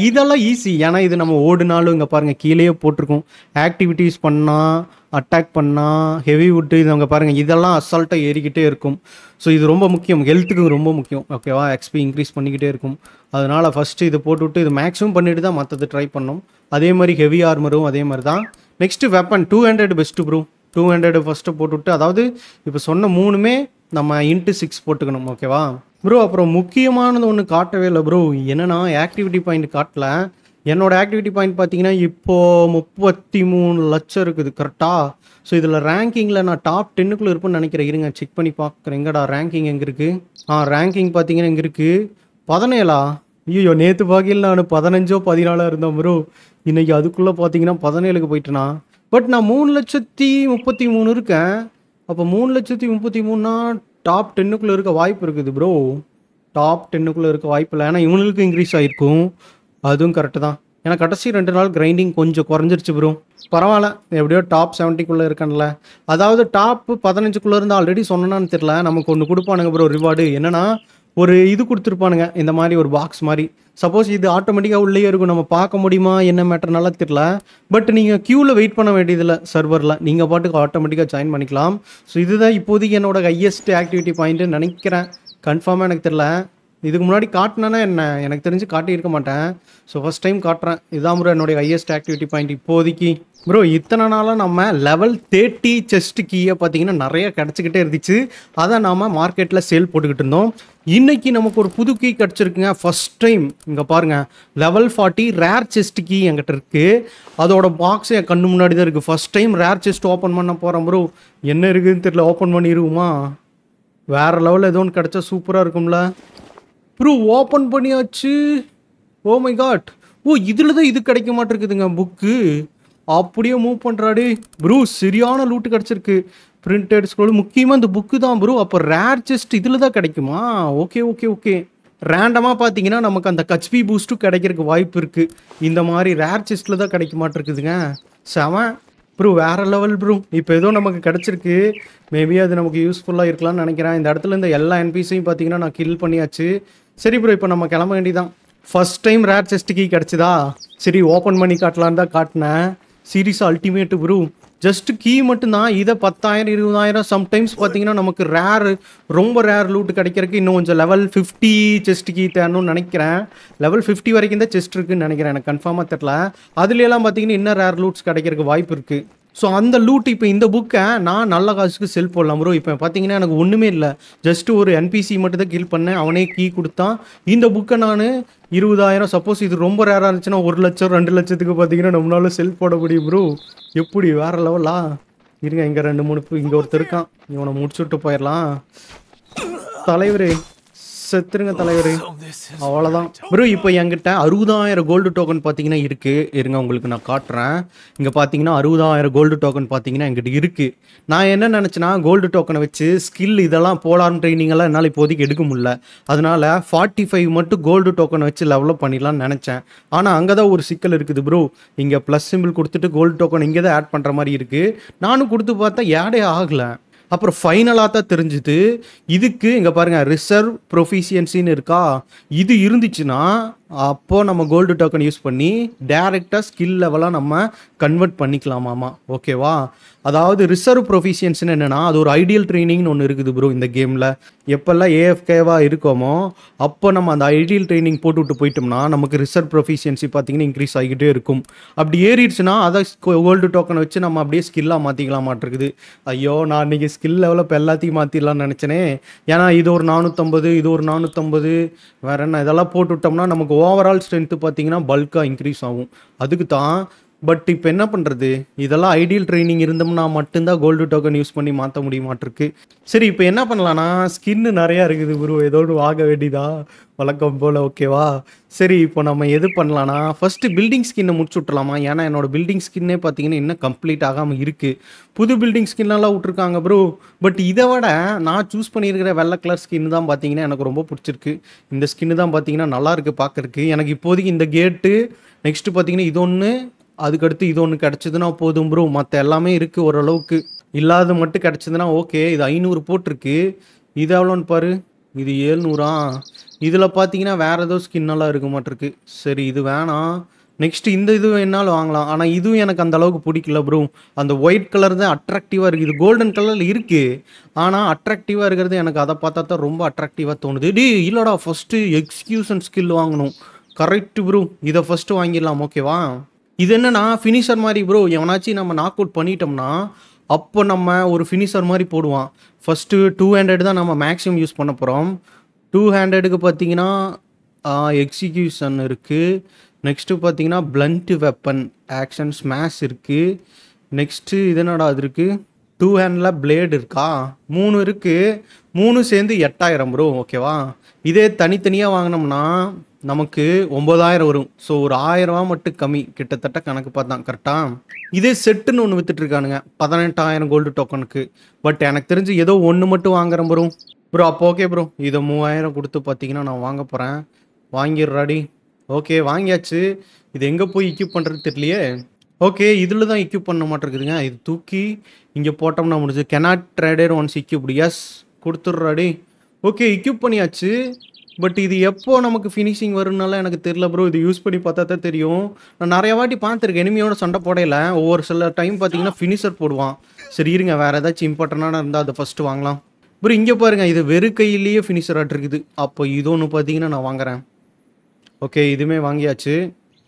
இதெல்லாம் ஈஸி ஏன்னா இது நம்ம ஓடுனாலும் இங்கே பாருங்கள் கீழே போட்டிருக்கோம் ஆக்டிவிட்டீஸ் பண்ணால் அட்டாக் பண்ணால் ஹெவி வுட்டு இது அவங்க பாருங்கள் இதெல்லாம் அசால்ட்டாக ஏறிக்கிட்டே இருக்கும் ஸோ இது ரொம்ப முக்கியம் ஹெல்த்துக்கு ரொம்ப முக்கியம் ஓகேவா எக்ஸ்பி இன்க்ரீஸ் பண்ணிக்கிட்டே இருக்கும் அதனால் ஃபஸ்ட்டு இதை போட்டுவிட்டு இது மேக்ஸிமம் பண்ணிவிட்டு தான் மற்றது ட்ரை பண்ணோம் அதே மாதிரி ஹெவி ஆர்மரும் அதே மாதிரி தான் next weapon two hundred best bro two hundred first போட்டுவிட்டு அதாவது இப்போ சொன்ன மூணுமே நம்ம இன்ட்டு சிக்ஸ் போட்டுக்கணும் ஓகேவா ப்ரோ அப்புறம் முக்கியமானது ஒன்று காட்டவே இல்லை ப்ரோ என்னென்னா ஆக்டிவிட்டி பாயிண்ட் காட்டலை என்னோடய ஆக்டிவிட்டி பாயிண்ட் பார்த்தீங்கன்னா இப்போது முப்பத்தி மூணு லட்சம் இருக்குது கரெக்டாக ஸோ இதில் ரேங்கிங்கில் நான் டாப் டென்னுக்குள்ளே இருப்பேன்னு நினைக்கிறேன் இருங்க செக் பண்ணி பார்க்குறேன் எங்கடா ரேங்கிங் எங்கே இருக்குது ஆ ரேங்கிங் பார்த்தீங்கன்னா எங்கே இருக்குது பதினேழா ஐயோ நேற்று பாகையில் நான் பதினஞ்சோ பதினாலோ இருந்தேன் ப்ரோ இன்றைக்கி அதுக்குள்ளே பார்த்தீங்கன்னா பதினேழுக்கு போயிட்டுனா பட் நான் மூணு லட்சத்தி முப்பத்தி மூணு இருக்கேன் அப்போ மூணு லட்சத்தி முப்பத்தி மூணுனா டாப் டென்னுக்குள்ளே இருக்க வாய்ப்பு இருக்குது ப்ரோ டாப் டென்னுக்குள்ளே இருக்க வாய்ப்பு இல்லை ஏன்னா இவனுக்கு இன்க்ரீஸ் ஆகிருக்கும் அதுவும் கரெக்டு தான் ஏன்னா கடைசி ரெண்டு நாள் கிரைண்டிங் கொஞ்சம் குறைஞ்சிருச்சு ப்ரோ பரவாயில்ல எப்படியோ டாப் செவன்ட்டிக்குள்ளே இருக்கேன்ல அதாவது டாப் பதினஞ்சுக்குள்ளே இருந்து ஆல்ரெடி சொன்னான்னு தெரில நமக்கு ஒன்று கொடுப்பானுங்க ப்ரோ ரிவார்டு என்னென்னா ஒரு இது கொடுத்துருப்பானுங்க இந்த மாதிரி ஒரு பாக்ஸ் மாதிரி சப்போஸ் இது ஆட்டோமேட்டிக்காக உள்ளே இருக்கும் நம்ம பார்க்க முடியுமா என்ன மேட்டர்னால தெரில பட் நீங்கள் க்யூவில் வெயிட் பண்ண வேண்டியதில்லை சர்வரில் நீங்கள் பாட்டுக்கு ஆட்டோமேட்டிக்காக ஜாயின் பண்ணிக்கலாம் ஸோ இதுதான் இப்போதைக்கு என்னோட ஹையஸ்ட் ஆக்டிவிட்டி பாயிண்ட்டுன்னு நினைக்கிறேன் கன்ஃபார்மாக எனக்கு தெரில இதுக்கு முன்னாடி காட்டினேன்னா என்ன எனக்கு தெரிஞ்சு காட்டியிருக்க மாட்டேன் ஸோ ஃபஸ்ட் டைம் காட்டுறேன் இதான் ப்ரோ என்னுடைய ஹையஸ்ட் ஆக்டிவிட்டி பாயிண்ட் இப்போதைக்கு ப்ரோ இத்தனை நாளாக நம்ம லெவல் தேர்ட்டி செஸ்ட் கீயை பார்த்தீங்கன்னா நிறைய கிடச்சிக்கிட்டே இருந்துச்சு அதை நாம் மார்க்கெட்டில் சேல் போட்டுக்கிட்டு இருந்தோம் இன்றைக்கி நமக்கு ஒரு புது கீ கிடச்சிருக்குங்க ஃபஸ்ட் டைம் இங்கே பாருங்கள் level forty rare chest key என்கிட்ட இருக்குது அதோட பாக்ஸ் என் கண்ணு முன்னாடி தான் இருக்குது first time rare chest open பண்ண போகிறேன் ப்ரோ என்ன இருக்குதுன்னு தெரியல ஓப்பன் பண்ணிடுவோமா வேறு லெவலில் எதோ ஒன்று கிடச்சா சூப்பராக இருக்கும்ல ப்ரூ ஓப்பன் பண்ணியாச்சு oh oh my god oh இதில் தான் இது கிடைக்க மாட்டேருக்குதுங்க புக்கு அப்படியே மூவ் பண்ணுறாடி ப்ரூ சரியான லூட்டு கிடச்சிருக்கு பிரிண்டட் ஸ்க்ரோல் முக்கியமாக இந்த புக்கு தான் ப்ரூ அப்போ ரேர் செஸ்ட் இதில் தான் கிடைக்குமா ஓகே ஓகே ஓகே ரேண்டமாக பார்த்தீங்கன்னா நமக்கு அந்த கச்பி பூஸ்ட்டும் கிடைக்கிறதுக்கு வாய்ப்பு இருக்குது இந்த மாதிரி ரேர் செஸ்ட்டில் தான் கிடைக்க மாட்டேருக்குதுங்க செவன் ப்ரோ வேற லெவல் ப்ரோ இப்போ ஏதோ நமக்கு கிடச்சிருக்கு மேபி அது நமக்கு யூஸ்ஃபுல்லாக இருக்கலாம்னு நினைக்கிறேன் இந்த இடத்துல இந்த எல்லா என்பிஸையும் பார்த்தீங்கன்னா நான் கில் பண்ணியாச்சு சரி ப்ரோ இப்போ நம்ம கிளம்ப வேண்டியதான் first time rare chest key கிடச்சிதா சரி ஓப்பன் பண்ணி காட்டலான்னு தான் காட்டினேன் series ultimate bro just key மட்டும்தான் இதை பத்தாயிரம் இருபதாயிரம் சம்டைம்ஸ் பார்த்தீங்கன்னா நமக்கு ரேரு ரொம்ப ரேர் லூட் கிடைக்கிறதுக்கு இன்னும் கொஞ்சம் லெவல் ஃபிஃப்டி செஸ்ட் கீ தேணும்னு நினைக்கிறேன் லெவல் ஃபிஃப்டி வரைக்கும் தான் செஸ்ட் இருக்குன்னு நினைக்கிறேன் எனக்கு கன்ஃபார்மாக தெரில அதுலேயெல்லாம் பார்த்தீங்கன்னா இன்னும் ரேர் லூட்ஸ் கிடைக்கிறதுக்கு வாய்ப்பு இருக்குது ஸோ அந்த லூட் இப்போ இந்த புக்கை நான் நல்ல காசுக்கு செல் போடலாம் ப்ரோ இப்போ பார்த்தீங்கன்னா எனக்கு ஒன்றுமே இல்லை ஜஸ்ட் ஒரு என்பிசி மட்டும் தான் கில் பண்ணேன் அவனே கீ கொடுத்தான் இந்த புக்கை நான் இருபதாயிரம் சப்போஸ் இது ரொம்ப ரேராக இருந்துச்சுன்னா ஒரு லட்சம் ரெண்டு லட்சத்துக்கு பார்த்தீங்கன்னா நம்மளால செல் போட முடியும் ப்ரோ எப்படி வேற லெவலா இருங்க இங்கே ரெண்டு மூணு இங்கே ஒருத்தர் இருக்கான் இவனை முடிச்சுட்டு போயிடலாம் தலைவரே செத்துருங்க தலைவர் அவ்வளோதான் ப்ரோ இப்போ என்கிட்ட அறுபதாயிரம் கோல்டு டோக்கன் பார்த்தீங்கன்னா இருக்குது இருங்க உங்களுக்கு நான் காட்டுறேன் இங்கே பார்த்தீங்கன்னா அறுபதாயிரம் கோல்டு டோக்கன் பார்த்தீங்கன்னா என்கிட்ட இருக்குது நான் என்ன நினச்சேன்னா கோல்டு டோக்கனை வச்சு ஸ்கில் இதெல்லாம் போலான் ட்ரைனிங்கெல்லாம் என்னால் இப்போதைக்கு எடுக்க முடியல அதனால் ஃபார்ட்டி ஃபைவ் மட்டும் கோல்டு டோக்கனை வச்சு லெவலப் பண்ணிடலான்னு நினச்சேன் ஆனால் அங்கே தான் ஒரு சிக்கல் இருக்குது ப்ரோ இங்கே ப்ளஸ் சிம்பிள் கொடுத்துட்டு கோல்டு டோக்கன் இங்கே தான் ஆட் பண்ணுற மாதிரி இருக்குது நானும் கொடுத்து பார்த்தா ஏடே ஆகலை அப்புறம் ஃபைனலாக தான் தெரிஞ்சுது இதுக்கு இங்கே பாருங்கள் ரிசர்வ் ப்ரொஃபிஷியன்சின்னு இருக்கா இது இருந்துச்சுன்னா அப்போது நம்ம கோல்டு டோக்கன் யூஸ் பண்ணி டேரெக்டாக ஸ்கில் லெவலாக நம்ம கன்வெர்ட் பண்ணிக்கலாமாமா ஓகேவா அதாவது ரிசர்வ் ப்ரொஃபிஷியன்ஸ்னு என்னென்னா அது ஒரு ஐடியல் ட்ரைனிங்னு ஒன்று இருக்குது ப்ரோ இந்த கேமில் எப்போல்லாம் ஏஎஃப்கேவாக இருக்கோமோ அப்போ நம்ம அந்த ஐடியல் ட்ரைனிங் போட்டு விட்டு போயிட்டோம்னா நமக்கு ரிசர்வ் ப்ரொஃபிஷியன்சி பார்த்திங்கன்னா இன்க்ரீஸ் ஆகிக்கிட்டே இருக்கும் அப்படி ஏறிடுச்சுன்னா அதை கோல்டு டோக்கன் வச்சு நம்ம அப்படியே ஸ்கில்லாக மாற்றிக்கலாம் மாட்டிருக்குது ஐயோ நான் இன்றைக்கி ஸ்கில் லெவலில் இப்போ எல்லாத்தையும் மாற்றிடலாம்னு நினச்சினேன் ஏன்னா இது ஒரு நானூற்றம்பது இது ஒரு நானூற்றம்பது வேற என்ன இதெல்லாம் போட்டு விட்டோம்னா நமக்கு ஓவரால் ஸ்ட்ரென்த்து பார்த்தீங்கன்னா பல்காக இன்க்ரீஸ் ஆகும் அதுக்கு தான் பட் இப்போ என்ன பண்ணுறது இதெல்லாம் ஐடியல் ட்ரைனிங் இருந்தோம்னா மட்டும்தான் கோல்டு டோக்கன் யூஸ் பண்ணி மாற்ற முடியுமாட்டிருக்கு சரி இப்போ என்ன பண்ணலான்னா ஸ்கின்னு நிறையா இருக்குது குரு ஏதோ ஒன்று வாங்க வேண்டியதா வழக்கம் போல் ஓகேவா சரி இப்போ நம்ம எது பண்ணலான்னா ஃபஸ்ட்டு பில்டிங் ஸ்கின்னை முடிச்சு விட்றலாமா ஏன்னா என்னோடய பில்டிங் ஸ்கின்னே பார்த்தீங்கன்னா இன்னும் கம்ப்ளீட் ஆகாமல் இருக்குது புது பில்டிங் ஸ்கின்னெல்லாம் விட்ருக்காங்க ப்ரோ பட் இதை விட நான் சூஸ் பண்ணியிருக்கிற வெள்ளை கலர் ஸ்கின் தான் பார்த்தீங்கன்னா எனக்கு ரொம்ப பிடிச்சிருக்கு இந்த ஸ்கின்னு தான் பார்த்தீங்கன்னா நல்லா இருக்குது பார்க்குறக்கு எனக்கு இப்போதைக்கு இந்த கேட்டு நெக்ஸ்ட்டு பார்த்தீங்கன்னா இது ஒன்று அதுக்கடுத்து இது ஒன்று கிடச்சிதுன்னா போதும் ப்ரோ மற்ற எல்லாமே இருக்குது ஓரளவுக்கு இல்லாத மட்டும் கிடச்சிதுன்னா ஓகே இது ஐநூறு போட்டிருக்கு இது எவ்வளோன்னு பாரு இது ஏழ்நூறா இதில் பார்த்தீங்கன்னா வேறு ஏதோ ஸ்கின்னெல்லாம் இருக்க மாட்டிருக்கு சரி இது வேணாம் நெக்ஸ்ட் இந்த இது வேணாலும் வாங்கலாம் ஆனால் இதுவும் எனக்கு அந்த அளவுக்கு பிடிக்கல ப்ரோ அந்த ஒயிட் கலர் தான் அட்ராக்டிவாக இருக்குது இது கோல்டன் கலரில் இருக்குது ஆனால் அட்ராக்டிவாக இருக்கிறது எனக்கு அதை பார்த்தா தான் ரொம்ப அட்ராக்டிவாக தோணுது டி இல்லைடா ஃபஸ்ட்டு எக்ஸ்கியூஷன் ஸ்கில் வாங்கணும் கரெக்ட் ப்ரோ இதை ஃபஸ்ட்டு வாங்கிடலாம் ஓகேவா இது என்னன்னா ஃபினிஷர் மாதிரி ப்ரோ எவனாச்சும் நம்ம நாக் அவுட் பண்ணிட்டோம்னா அப்போ நம்ம ஒரு ஃபினிஷர் மாதிரி போடுவான் ஃபஸ்ட்டு டூ ஹேண்ட்ரட் தான் நம்ம மேக்ஸிமம் யூஸ் பண்ண போகிறோம் டூ ஹேண்ட்ரடுக்கு பார்த்தீங்கன்னா எக்ஸிக்யூஷன் இருக்குது நெக்ஸ்ட்டு பார்த்தீங்கன்னா பிளண்ட் வெப்பன் ஆக்ஷன் ஸ்மேஷ் இருக்குது நெக்ஸ்ட்டு இது என்னடா அது இருக்குது டூ ஹேண்டில் பிளேடு இருக்கா மூணு இருக்குது மூணு சேர்ந்து எட்டாயிரம் ப்ரோ ஓகேவா இதே தனித்தனியாக வாங்கினோம்னா நமக்கு ஒன்பதாயிரம் வரும் ஸோ ஒரு ஆயிரம் ரூபா மட்டும் கம்மி கிட்டத்தட்ட கணக்கு பார்த்தான் கரெக்டாக இதே செட்டுன்னு ஒன்று வித்துட்ருக்கானுங்க பதினெட்டாயிரம் கோல்டு டோக்கனுக்கு பட் எனக்கு தெரிஞ்சு ஏதோ ஒன்று மட்டும் வாங்குறேன் ப்ரோ ப்ரோ அப்போ ஓகே ப்ரோ இதை மூவாயிரம் கொடுத்து பார்த்தீங்கன்னா நான் வாங்க போகிறேன் வாங்கிடுறாடி ஓகே வாங்கியாச்சு இது எங்கே போய் இக்யூப் பண்ணுறது தெரியலையே ஓகே இதில் தான் இக்யூப் பண்ண மாட்டேருக்குதுங்க இது தூக்கி இங்கே போட்டோம்னா முடிஞ்சு கெனாட் ட்ரேடர் ஒன்ஸ் இக்யூப் எஸ் கொடுத்துட்றாடி ஓகே இக்யூப் பண்ணியாச்சு பட் இது எப்போ நமக்கு ஃபினிஷிங் வரும்னால எனக்கு தெரில ப்ரோ இது யூஸ் பண்ணி பார்த்தா தான் தெரியும் நான் நிறைய வாட்டி பார்த்துருக்கேன் எனிமியோட சண்டை போடையில ஒவ்வொரு சில டைம் பார்த்தீங்கன்னா ஃபினிஷர் போடுவான் சரி இருங்க வேறு ஏதாச்சும் இம்பார்ட்டண்டான இருந்தால் அதை ஃபஸ்ட்டு வாங்கலாம் ப்ரோ இங்கே பாருங்கள் இது வெறு கையிலேயே ஃபினிஷர் ஆட்டிருக்குது அப்போ இது ஒன்று பார்த்தீங்கன்னா நான் வாங்குறேன் ஓகே இதுவுமே வாங்கியாச்சு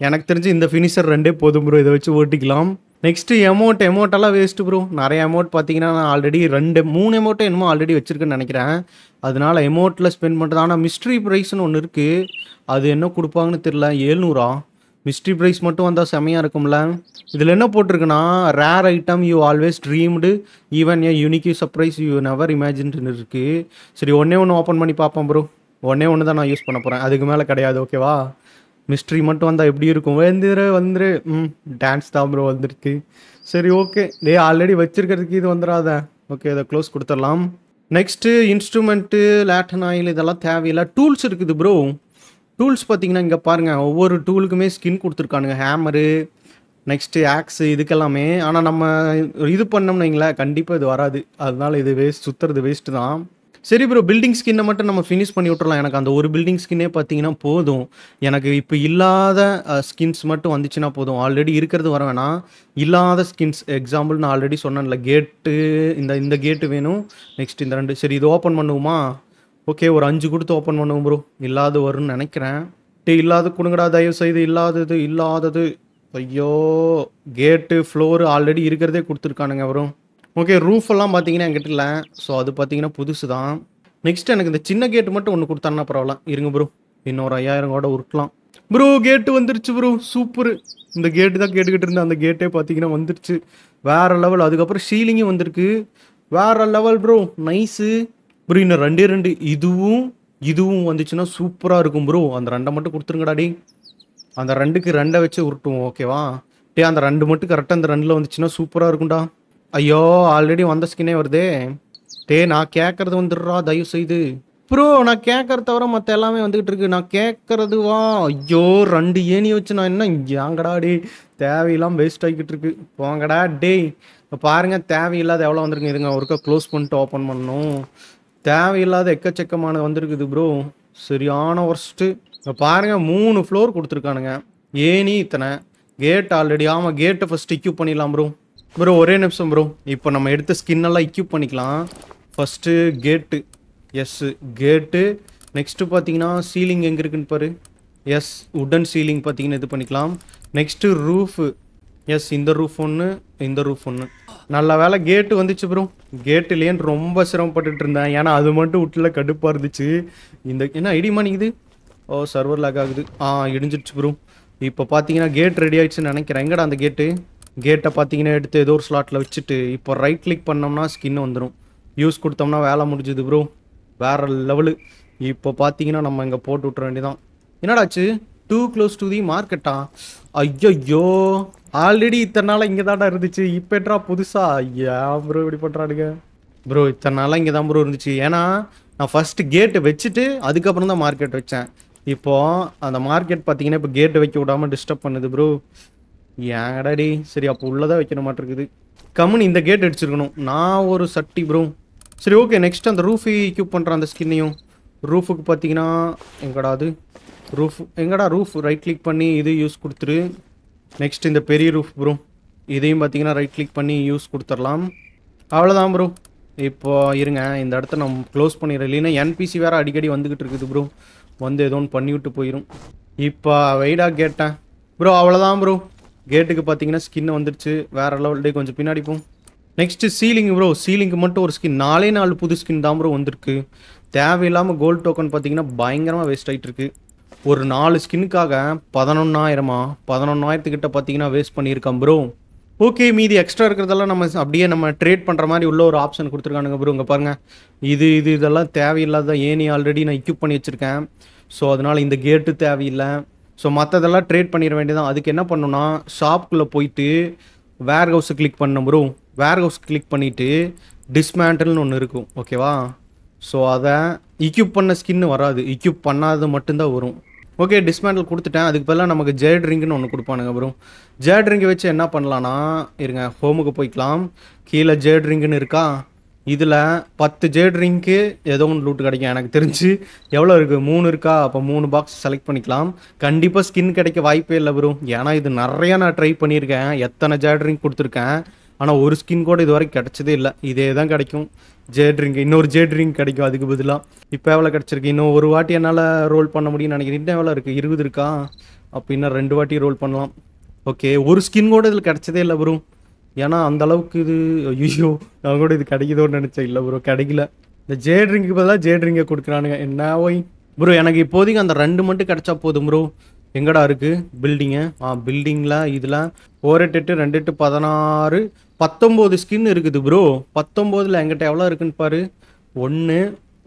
எனக்கு தெரிஞ்சு இந்த ஃபினிஷர் ரெண்டே போதும் ப்ரோ இதை வச்சு ஓட்டிக்கலாம் நெக்ஸ்ட்டு எமௌண்ட் எமௌண்ட்டெல்லாம் வேஸ்ட்டு ப்ரோ நிறைய அமௌண்ட் பார்த்தீங்கன்னா நான் ஆல்ரெடி ரெண்டு மூணு அமௌண்ட்டை என்னமோ ஆல்ரெடி வச்சிருக்கேன்னு நினைக்கிறேன் அதனால் எமௌண்ட்டில் ஸ்பெண்ட் பண்ணுறது ஆனால் மிஸ்ட்ரி ப்ரைஸ்னு ஒன்று இருக்குது அது என்ன கொடுப்பாங்கன்னு தெரில ஏழ்நூறா மிஸ்ட்ரி ப்ரைஸ் மட்டும் வந்தால் செமையாக இருக்கும்ல இதில் என்ன போட்டிருக்குன்னா rare item you always dreamed even a unique surprise you never இமேஜின்னு இருக்குது சரி ஒன்றே ஒன்று ஓப்பன் பண்ணி பார்ப்பேன் ப்ரோ ஒன்றே ஒன்று தான் நான் யூஸ் பண்ண போகிறேன் அதுக்கு மேலே கிடையாது ஓகேவா மிஸ்ட்ரி மட்டும் வந்தால் எப்படி இருக்கும் வந்துரு வந்துரு ம் டான்ஸ் தான் ப்ரோ வந்துருக்கு சரி ஓகே டே ஆல்ரெடி வச்சுருக்கிறதுக்கு இது வந்துடாத ஓகே இதை க்ளோஸ் கொடுத்துடலாம் நெக்ஸ்ட்டு இன்ஸ்ட்ருமெண்ட்டு லேட்டன் ஆயில் இதெல்லாம் தேவையில்லை டூல்ஸ் இருக்குது ப்ரோ டூல்ஸ் பார்த்தீங்கன்னா இங்கே பாருங்கள் ஒவ்வொரு டூலுக்குமே ஸ்கின் கொடுத்துருக்கானுங்க ஹேமரு நெக்ஸ்ட்டு ஆக்ஸு இதுக்கெல்லாமே ஆனால் நம்ம இது பண்ணோம்னு வைங்களேன் கண்டிப்பாக இது வராது அதனால இது வேஸ்ட் சுற்றுறது வேஸ்ட்டு தான் சரி ப்ரோ பில்டிங் ஸ்கின்னை மட்டும் நம்ம ஃபினிஷ் பண்ணி விட்டுறலாம் எனக்கு அந்த ஒரு பில்டிங் ஸ்கின்னே பார்த்தீங்கன்னா போதும் எனக்கு இப்போ இல்லாத ஸ்கின்ஸ் மட்டும் வந்துச்சுன்னா போதும் ஆல்ரெடி இருக்கிறது வர வேணாம் இல்லாத ஸ்கின்ஸ் எக்ஸாம்பிள் நான் ஆல்ரெடி சொன்னேன்ல கேட்டு இந்த இந்த கேட்டு வேணும் நெக்ஸ்ட் இந்த ரெண்டு சரி இது ஓப்பன் பண்ணுவோமா ஓகே ஒரு அஞ்சு கொடுத்து ஓப்பன் பண்ணுவோம் ப்ரோ இல்லாத வரும்னு நினைக்கிறேன் டே இல்லாத கொடுங்கடா தயவு செய்து இல்லாதது இல்லாதது ஐயோ கேட்டு ஃப்ளோரு ஆல்ரெடி இருக்கிறதே கொடுத்துருக்கானுங்க அப்புறம் ஓகே ரூஃபெல்லாம் பார்த்தீங்கன்னா என்கிட்ட இல்லை ஸோ அது பார்த்தீங்கன்னா புதுசு தான் நெக்ஸ்ட் எனக்கு இந்த சின்ன கேட்டு மட்டும் ஒன்று கொடுத்தான்னா பரவாயில்ல இருங்க ப்ரோ இன்னொரு ஐயாயிரம் கூட உருட்டலாம் ப்ரோ கேட்டு வந்துருச்சு ப்ரோ சூப்பர் இந்த கேட்டு தான் கேட்டுக்கிட்டு இருந்தேன் அந்த கேட்டே பார்த்தீங்கன்னா வந்துருச்சு வேறு லெவல் அதுக்கப்புறம் சீலிங்கும் வந்திருக்கு வேறு லெவல் ப்ரோ நைஸு ப்ரோ இன்னும் ரெண்டே ரெண்டு இதுவும் இதுவும் வந்துச்சுன்னா சூப்பராக இருக்கும் ப்ரோ அந்த ரெண்டை மட்டும் கொடுத்துருங்கடாடி அந்த ரெண்டுக்கு ரெண்டை வச்சு உருட்டுவோம் ஓகேவா டே அந்த ரெண்டு மட்டும் கரெக்டாக அந்த ரெண்டில் வந்துச்சுன்னா சூப்பராக இருக்கும்டா ஐயோ ஆல்ரெடி வந்த ஸ்கின்னே வருதே டே நான் கேட்கறது வந்துடுறா தயவு செய்து ப்ரோ நான் கேட்கறத தவிர மற்ற எல்லாமே வந்துகிட்டு இருக்கு நான் கேட்கறதுவா ஐயோ ரெண்டு ஏணி வச்சு நான் என்ன ஏங்கடா டே தேவையெல்லாம் வேஸ்ட் ஆகிக்கிட்டு இருக்கு போங்கடா டே இப்போ பாருங்கள் தேவையில்லாத எவ்வளோ வந்திருக்கு இதுங்க ஒருக்கா க்ளோஸ் பண்ணிட்டு ஓப்பன் பண்ணணும் தேவையில்லாத எக்கச்சக்கமானது வந்துருக்குது ப்ரோ சரியான ஒர்ஸ்ட்டு இப்போ பாருங்கள் மூணு ஃப்ளோர் கொடுத்துருக்கானுங்க ஏனி இத்தனை கேட் ஆல்ரெடி ஆமாம் கேட்டை ஃபஸ்ட்டு இக்யூப் பண்ணிடலாம் ப்ரோ ப்ரோ ஒரே நிமிஷம் ப்ரோ இப்போ நம்ம எடுத்த ஸ்கின் எல்லாம் இக்யூப் பண்ணிக்கலாம் ஃபஸ்ட்டு கேட்டு எஸ் கேட்டு நெக்ஸ்ட்டு பார்த்தீங்கன்னா சீலிங் எங்கே இருக்குன்னு பாரு எஸ் உடன் சீலிங் பார்த்தீங்கன்னா இது பண்ணிக்கலாம் நெக்ஸ்ட்டு ரூஃபு எஸ் இந்த ரூஃப் ஒன்று இந்த ரூஃப் ஒன்று நல்ல வேலை கேட்டு வந்துச்சு ப்ரோ கேட்டு இல்லையேன்னு ரொம்ப சிரமப்பட்டுட்டு இருந்தேன் ஏன்னா அது மட்டும் விட்டுல கடுப்பாக இருந்துச்சு இந்த என்ன ஐடி நீங்குது ஓ சர்வர் லாக் ஆகுது ஆ இடிஞ்சிடுச்சு ப்ரோ இப்போ பார்த்தீங்கன்னா கேட் ரெடி ஆயிடுச்சுன்னு நினைக்கிறேன் எங்கடா அந்த கேட்டு கேட்டை பார்த்தீங்கன்னா எடுத்து ஏதோ ஒரு ஸ்லாட்டில் வச்சுட்டு இப்போ ரைட் கிளிக் பண்ணோம்னா ஸ்கின் வந்துடும் யூஸ் கொடுத்தோம்னா வேலை முடிஞ்சுது ப்ரோ வேறு லெவலு இப்போ பார்த்தீங்கன்னா நம்ம இங்கே போட்டு விட்ற வேண்டியதான் என்னடாச்சு டூ க்ளோஸ் டு தி மார்க்கெட்டா ஐயோ ஆல்ரெடி இத்தனை நாளாக இங்கே தாண்டா இருந்துச்சு இப்போட்றா புதுசா புதுசாக ஐயா ப்ரோ இப்படி பண்ணுறானுங்க ப்ரோ இத்தனை நாளாக இங்கே தான் ப்ரோ இருந்துச்சு ஏன்னா நான் ஃபஸ்ட்டு கேட்டு வச்சுட்டு அதுக்கப்புறம் தான் மார்க்கெட் வச்சேன் இப்போது அந்த மார்க்கெட் பார்த்தீங்கன்னா இப்போ கேட்டு வைக்க விடாமல் டிஸ்டர்ப் பண்ணுது ப்ரோ ஏங்கடா சரி அப்போ உள்ளதான் வைக்கிற மாட்டிருக்குது கம்முன்னு இந்த கேட் அடிச்சிருக்கணும் நான் ஒரு சட்டி ப்ரோ சரி ஓகே நெக்ஸ்ட் அந்த ரூஃபி கியூப் பண்ணுற அந்த ஸ்கின்னையும் ரூஃபுக்கு பார்த்தீங்கன்னா எங்கடா அது ரூஃப் எங்கடா ரூஃப் ரைட் கிளிக் பண்ணி இது யூஸ் கொடுத்துரு நெக்ஸ்ட் இந்த பெரிய ரூஃப் ப்ரோ இதையும் பார்த்தீங்கன்னா ரைட் கிளிக் பண்ணி யூஸ் கொடுத்துடலாம் அவ்வளோதான் ப்ரோ இப்போ இருங்க இந்த இடத்த நம்ம க்ளோஸ் பண்ணிடுறோம் இல்லைன்னா என்பிசி வேறு அடிக்கடி வந்துக்கிட்டு இருக்குது ப்ரோ வந்து ஏதோ ஒன்று பண்ணிவிட்டு போயிடும் இப்போ வெயிடாக கேட்டேன் ப்ரோ அவ்வளோதான் ப்ரோ கேட்டுக்கு பார்த்தீங்கன்னா ஸ்கின் வந்துடுச்சு வேறு லெவல்டே கொஞ்சம் பின்னாடி போம் நெக்ஸ்ட்டு சீலிங் ப்ரோ சீலிங்க்கு மட்டும் ஒரு ஸ்கின் நாலே நாலு புது ஸ்கின் தான் ப்ரோ வந்திருக்கு தேவையில்லாமல் கோல்டு டோக்கன் பார்த்தீங்கன்னா பயங்கரமாக வேஸ்ட் ஆகிட்டு இருக்கு ஒரு நாலு ஸ்கின்னுக்காக பதினொன்னாயிரமா பதினொன்னாயிரத்துக்கிட்ட பார்த்தீங்கன்னா வேஸ்ட் பண்ணியிருக்கேன் ப்ரோ ஓகே மீதி எக்ஸ்ட்ரா இருக்கிறதெல்லாம் நம்ம அப்படியே நம்ம ட்ரேட் பண்ணுற மாதிரி உள்ள ஒரு ஆப்ஷன் கொடுத்துருக்கானுங்க ப்ரோ இங்கே பாருங்கள் இது இது இதெல்லாம் தேவையில்லாத ஏனி ஆல்ரெடி நான் இக்யூப் பண்ணி வச்சுருக்கேன் ஸோ அதனால் இந்த கேட்டு தேவையில்லை ஸோ மற்றதெல்லாம் ட்ரேட் பண்ணிட வேண்டியதான் அதுக்கு என்ன பண்ணுன்னா ஷாப்புக்குள்ளே போயிட்டு வேர் ஹவுஸை கிளிக் பண்ண ப்ரோ வேர் ஹவுஸ் கிளிக் பண்ணிவிட்டு டிஸ்மேண்டல்னு ஒன்று இருக்கும் ஓகேவா ஸோ அதை இக்யூப் பண்ண ஸ்கின்னு வராது இக்யூப் பண்ணாதது மட்டும்தான் வரும் ஓகே டிஸ்மேண்டல் கொடுத்துட்டேன் அதுக்கு பதிலாக நமக்கு ஜேட் ரிங்குன்னு ஒன்று கொடுப்பானுங்க ப்ரோ ஜேட் ரிங்கை வச்சு என்ன பண்ணலான்னா இருங்க ஹோமுக்கு போய்க்கலாம் கீழே ஜேட் ரிங்குன்னு இருக்கா இதில் பத்து ஜேட் ரிங்க்கு ஏதோ ஒன்று லூட் கிடைக்கும் எனக்கு தெரிஞ்சு எவ்வளோ இருக்குது மூணு இருக்கா அப்போ மூணு பாக்ஸ் செலக்ட் பண்ணிக்கலாம் கண்டிப்பாக ஸ்கின் கிடைக்க வாய்ப்பே இல்லை வரும் ஏன்னா இது நிறையா நான் ட்ரை பண்ணியிருக்கேன் எத்தனை ஜேட் ட்ரிங்க் கொடுத்துருக்கேன் ஆனால் ஒரு ஸ்கின் கூட இது வரைக்கும் கிடைச்சதே இல்லை இதே தான் கிடைக்கும் ஜேட் ரிங்க் இன்னொரு ஜேட் ட்ரிங்க் கிடைக்கும் அதுக்கு பதிலாக இப்போ எவ்வளோ கிடச்சிருக்கு இன்னும் ஒரு வாட்டி என்னால் ரோல் பண்ண முடியும்னு நினைக்கிறேன் இன்னும் எவ்வளோ இருக்குது இருபது இருக்கா அப்போ இன்னும் ரெண்டு வாட்டி ரோல் பண்ணலாம் ஓகே ஒரு ஸ்கின் கூட இதில் கிடைச்சதே இல்லை வரும் ஏன்னா அந்த அளவுக்கு இது ஐயோ நான் கூட இது கிடைக்குதோன்னு நினச்சேன் இல்லை ப்ரோ கிடைக்கல இந்த ஜே ட்ரிங்க்கு பதிலாக ஜே ட்ரிங்கை கொடுக்குறானுங்க என்ன ஓய் ப்ரோ எனக்கு இப்போதைக்கு அந்த ரெண்டு மட்டும் கிடச்சா போதும் ப்ரோ எங்கடா இருக்குது பில்டிங்கு ஆ பில்டிங்கில் இதில் ஒரு எட்டு எட்டு ரெண்டு எட்டு பதினாறு பத்தொம்போது ஸ்கின் இருக்குது ப்ரோ பத்தொம்போதில் எங்கிட்ட எவ்வளோ இருக்குன்னு பாரு ஒன்று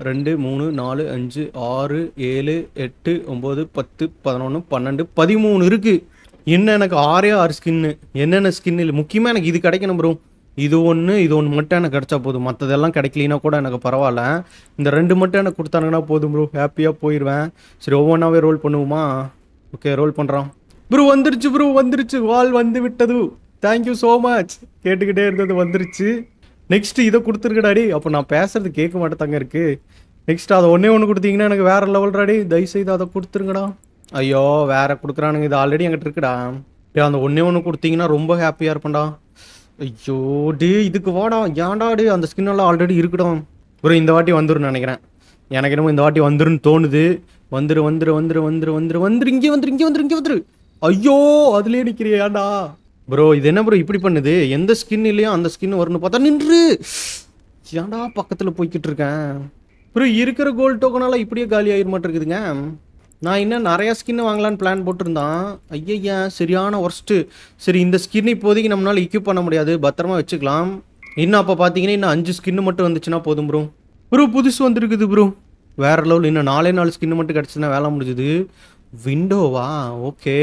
ரெண்டு மூணு நாலு அஞ்சு ஆறு ஏழு எட்டு ஒம்பது பத்து பதினொன்று பன்னெண்டு பதிமூணு இருக்குது என்ன எனக்கு ஆறே ஆறு ஸ்கின்னு என்னென்ன ஸ்கின் இல்லை முக்கியமாக எனக்கு இது கிடைக்கணும் ப்ரோ இது ஒன்று இது ஒன்று மட்டும் எனக்கு கிடச்சா போதும் மற்றதெல்லாம் கிடைக்கலனா கூட எனக்கு பரவாயில்ல இந்த ரெண்டு மட்டும் எனக்கு கொடுத்தாங்கன்னா போதும் ப்ரோ ஹாப்பியாக போயிடுவேன் சரி ஒவ்வொன்றாவே ரோல் பண்ணுவோமா ஓகே ரோல் பண்ணுறான் ப்ரோ வந்துருச்சு ப்ரோ வந்துருச்சு வால் வந்து விட்டது தேங்க்யூ ஸோ மச் கேட்டுக்கிட்டே இருந்தது வந்துருச்சு நெக்ஸ்ட்டு இதை கொடுத்துருக்கடாடி அப்போ நான் பேசுறது கேட்க மாட்டேத்தாங்க இருக்குது நெக்ஸ்ட் அதை ஒன்றே ஒன்று கொடுத்தீங்கன்னா எனக்கு வேறு லெவல் ராடி தயவுசெய்து அதை கொடுத்துருங்கடா ஐயோ வேற கொடுக்குறானுங்க இது ஆல்ரெடி என்கிட்ட இருக்குடா இப்போ அந்த ஒன்னே ஒன்று கொடுத்தீங்கன்னா ரொம்ப ஹாப்பியாக இருப்பேன்டா ஐயோ டே இதுக்கு வாடா ஏன்டா டே அந்த ஸ்கின்னெல்லாம் ஆல்ரெடி இருக்கட்டும் ஒரு இந்த வாட்டி வந்துடும் நினைக்கிறேன் எனக்கு என்னமோ இந்த வாட்டி வந்துருன்னு தோணுது வந்துரு வந்துரு வந்துரு வந்துரு வந்துரு வந்துரு இங்கே வந்துரு இங்கே வந்துரு இங்கே வந்துரு ஐயோ அதுலேயே நிற்கிறியாடா ப்ரோ இது என்ன ப்ரோ இப்படி பண்ணுது எந்த ஸ்கின் இல்லையோ அந்த ஸ்கின் வரும்னு பார்த்தா நின்று ஏன்டா பக்கத்தில் போய்கிட்டு இருக்கேன் ப்ரோ இருக்கிற கோல்டு டோக்கனால இப்படியே காலி ஆகிட மாட்டேங்குதுங்க நான் இன்னும் நிறையா ஸ்கின்னு வாங்கலான்னு பிளான் போட்டிருந்தான் ஐயையா சரியான ஒர்ஸ்ட்டு சரி இந்த ஸ்கின் இப்போதைக்கு நம்மளால் இக்யூப் பண்ண முடியாது பத்திரமா வச்சுக்கலாம் இன்னும் அப்போ பார்த்தீங்கன்னா இன்னும் அஞ்சு ஸ்கின்னு மட்டும் வந்துச்சுன்னா போதும் ப்ரோ ப்ரோ புதுசு வந்துருக்குது ப்ரோ வேறு லெவல் இன்னும் நாலே நாலு ஸ்கின்னு மட்டும் கிடச்சுன்னா வேலை முடிஞ்சுது விண்டோவா ஓகே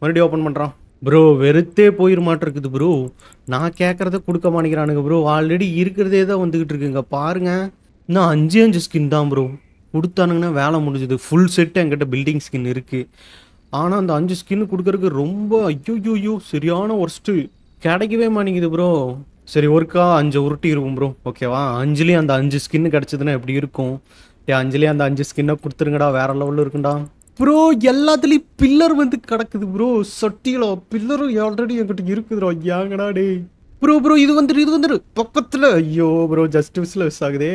மறுபடியும் ஓப்பன் பண்ணுறான் ப்ரோ வெறுத்தே போயிட மாட்டிருக்குது ப்ரோ நான் கேட்குறத கொடுக்க மாட்டேங்கிறானுங்க ப்ரோ ஆல்ரெடி இருக்கிறதே தான் வந்துக்கிட்டு இருக்குங்க பாருங்கள் இன்னும் அஞ்சு அஞ்சு ஸ்கின் தான் ப்ரோ கொடுத்தானுங்கன்னா வேலை முடிஞ்சுது ஃபுல் செட் என்கிட்ட பில்டிங் ஸ்கின் இருக்குது ஆனால் அந்த அஞ்சு ஸ்கின் கொடுக்கறதுக்கு ரொம்ப ஐயோயோயோ சரியான ஒர்ஸ்ட்டு கிடைக்கவே மாட்டேங்குது ப்ரோ சரி ஒர்க்காக அஞ்சு உருட்டி இருக்கும் ப்ரோ ஓகேவா அஞ்சுலேயும் அந்த அஞ்சு ஸ்கின் கிடச்சிதுன்னா எப்படி இருக்கும் ஏ அஞ்சுலேயே அந்த அஞ்சு ஸ்கின்னை கொடுத்துருங்கடா வேற லெவலில் இருக்குண்டா ப்ரோ எல்லாத்துலேயும் பில்லர் வந்து கிடக்குது ப்ரோ சட்டியிலோ பில்லரும் ஆல்ரெடி என்கிட்ட இருக்குதுரோ ஏங்கடா டே ப்ரோ ப்ரோ இது வந்துரு இது வந்துரு பக்கத்தில் ஐயோ ப்ரோ ஜஸ்ட் மிஸ்ல ஆகுதே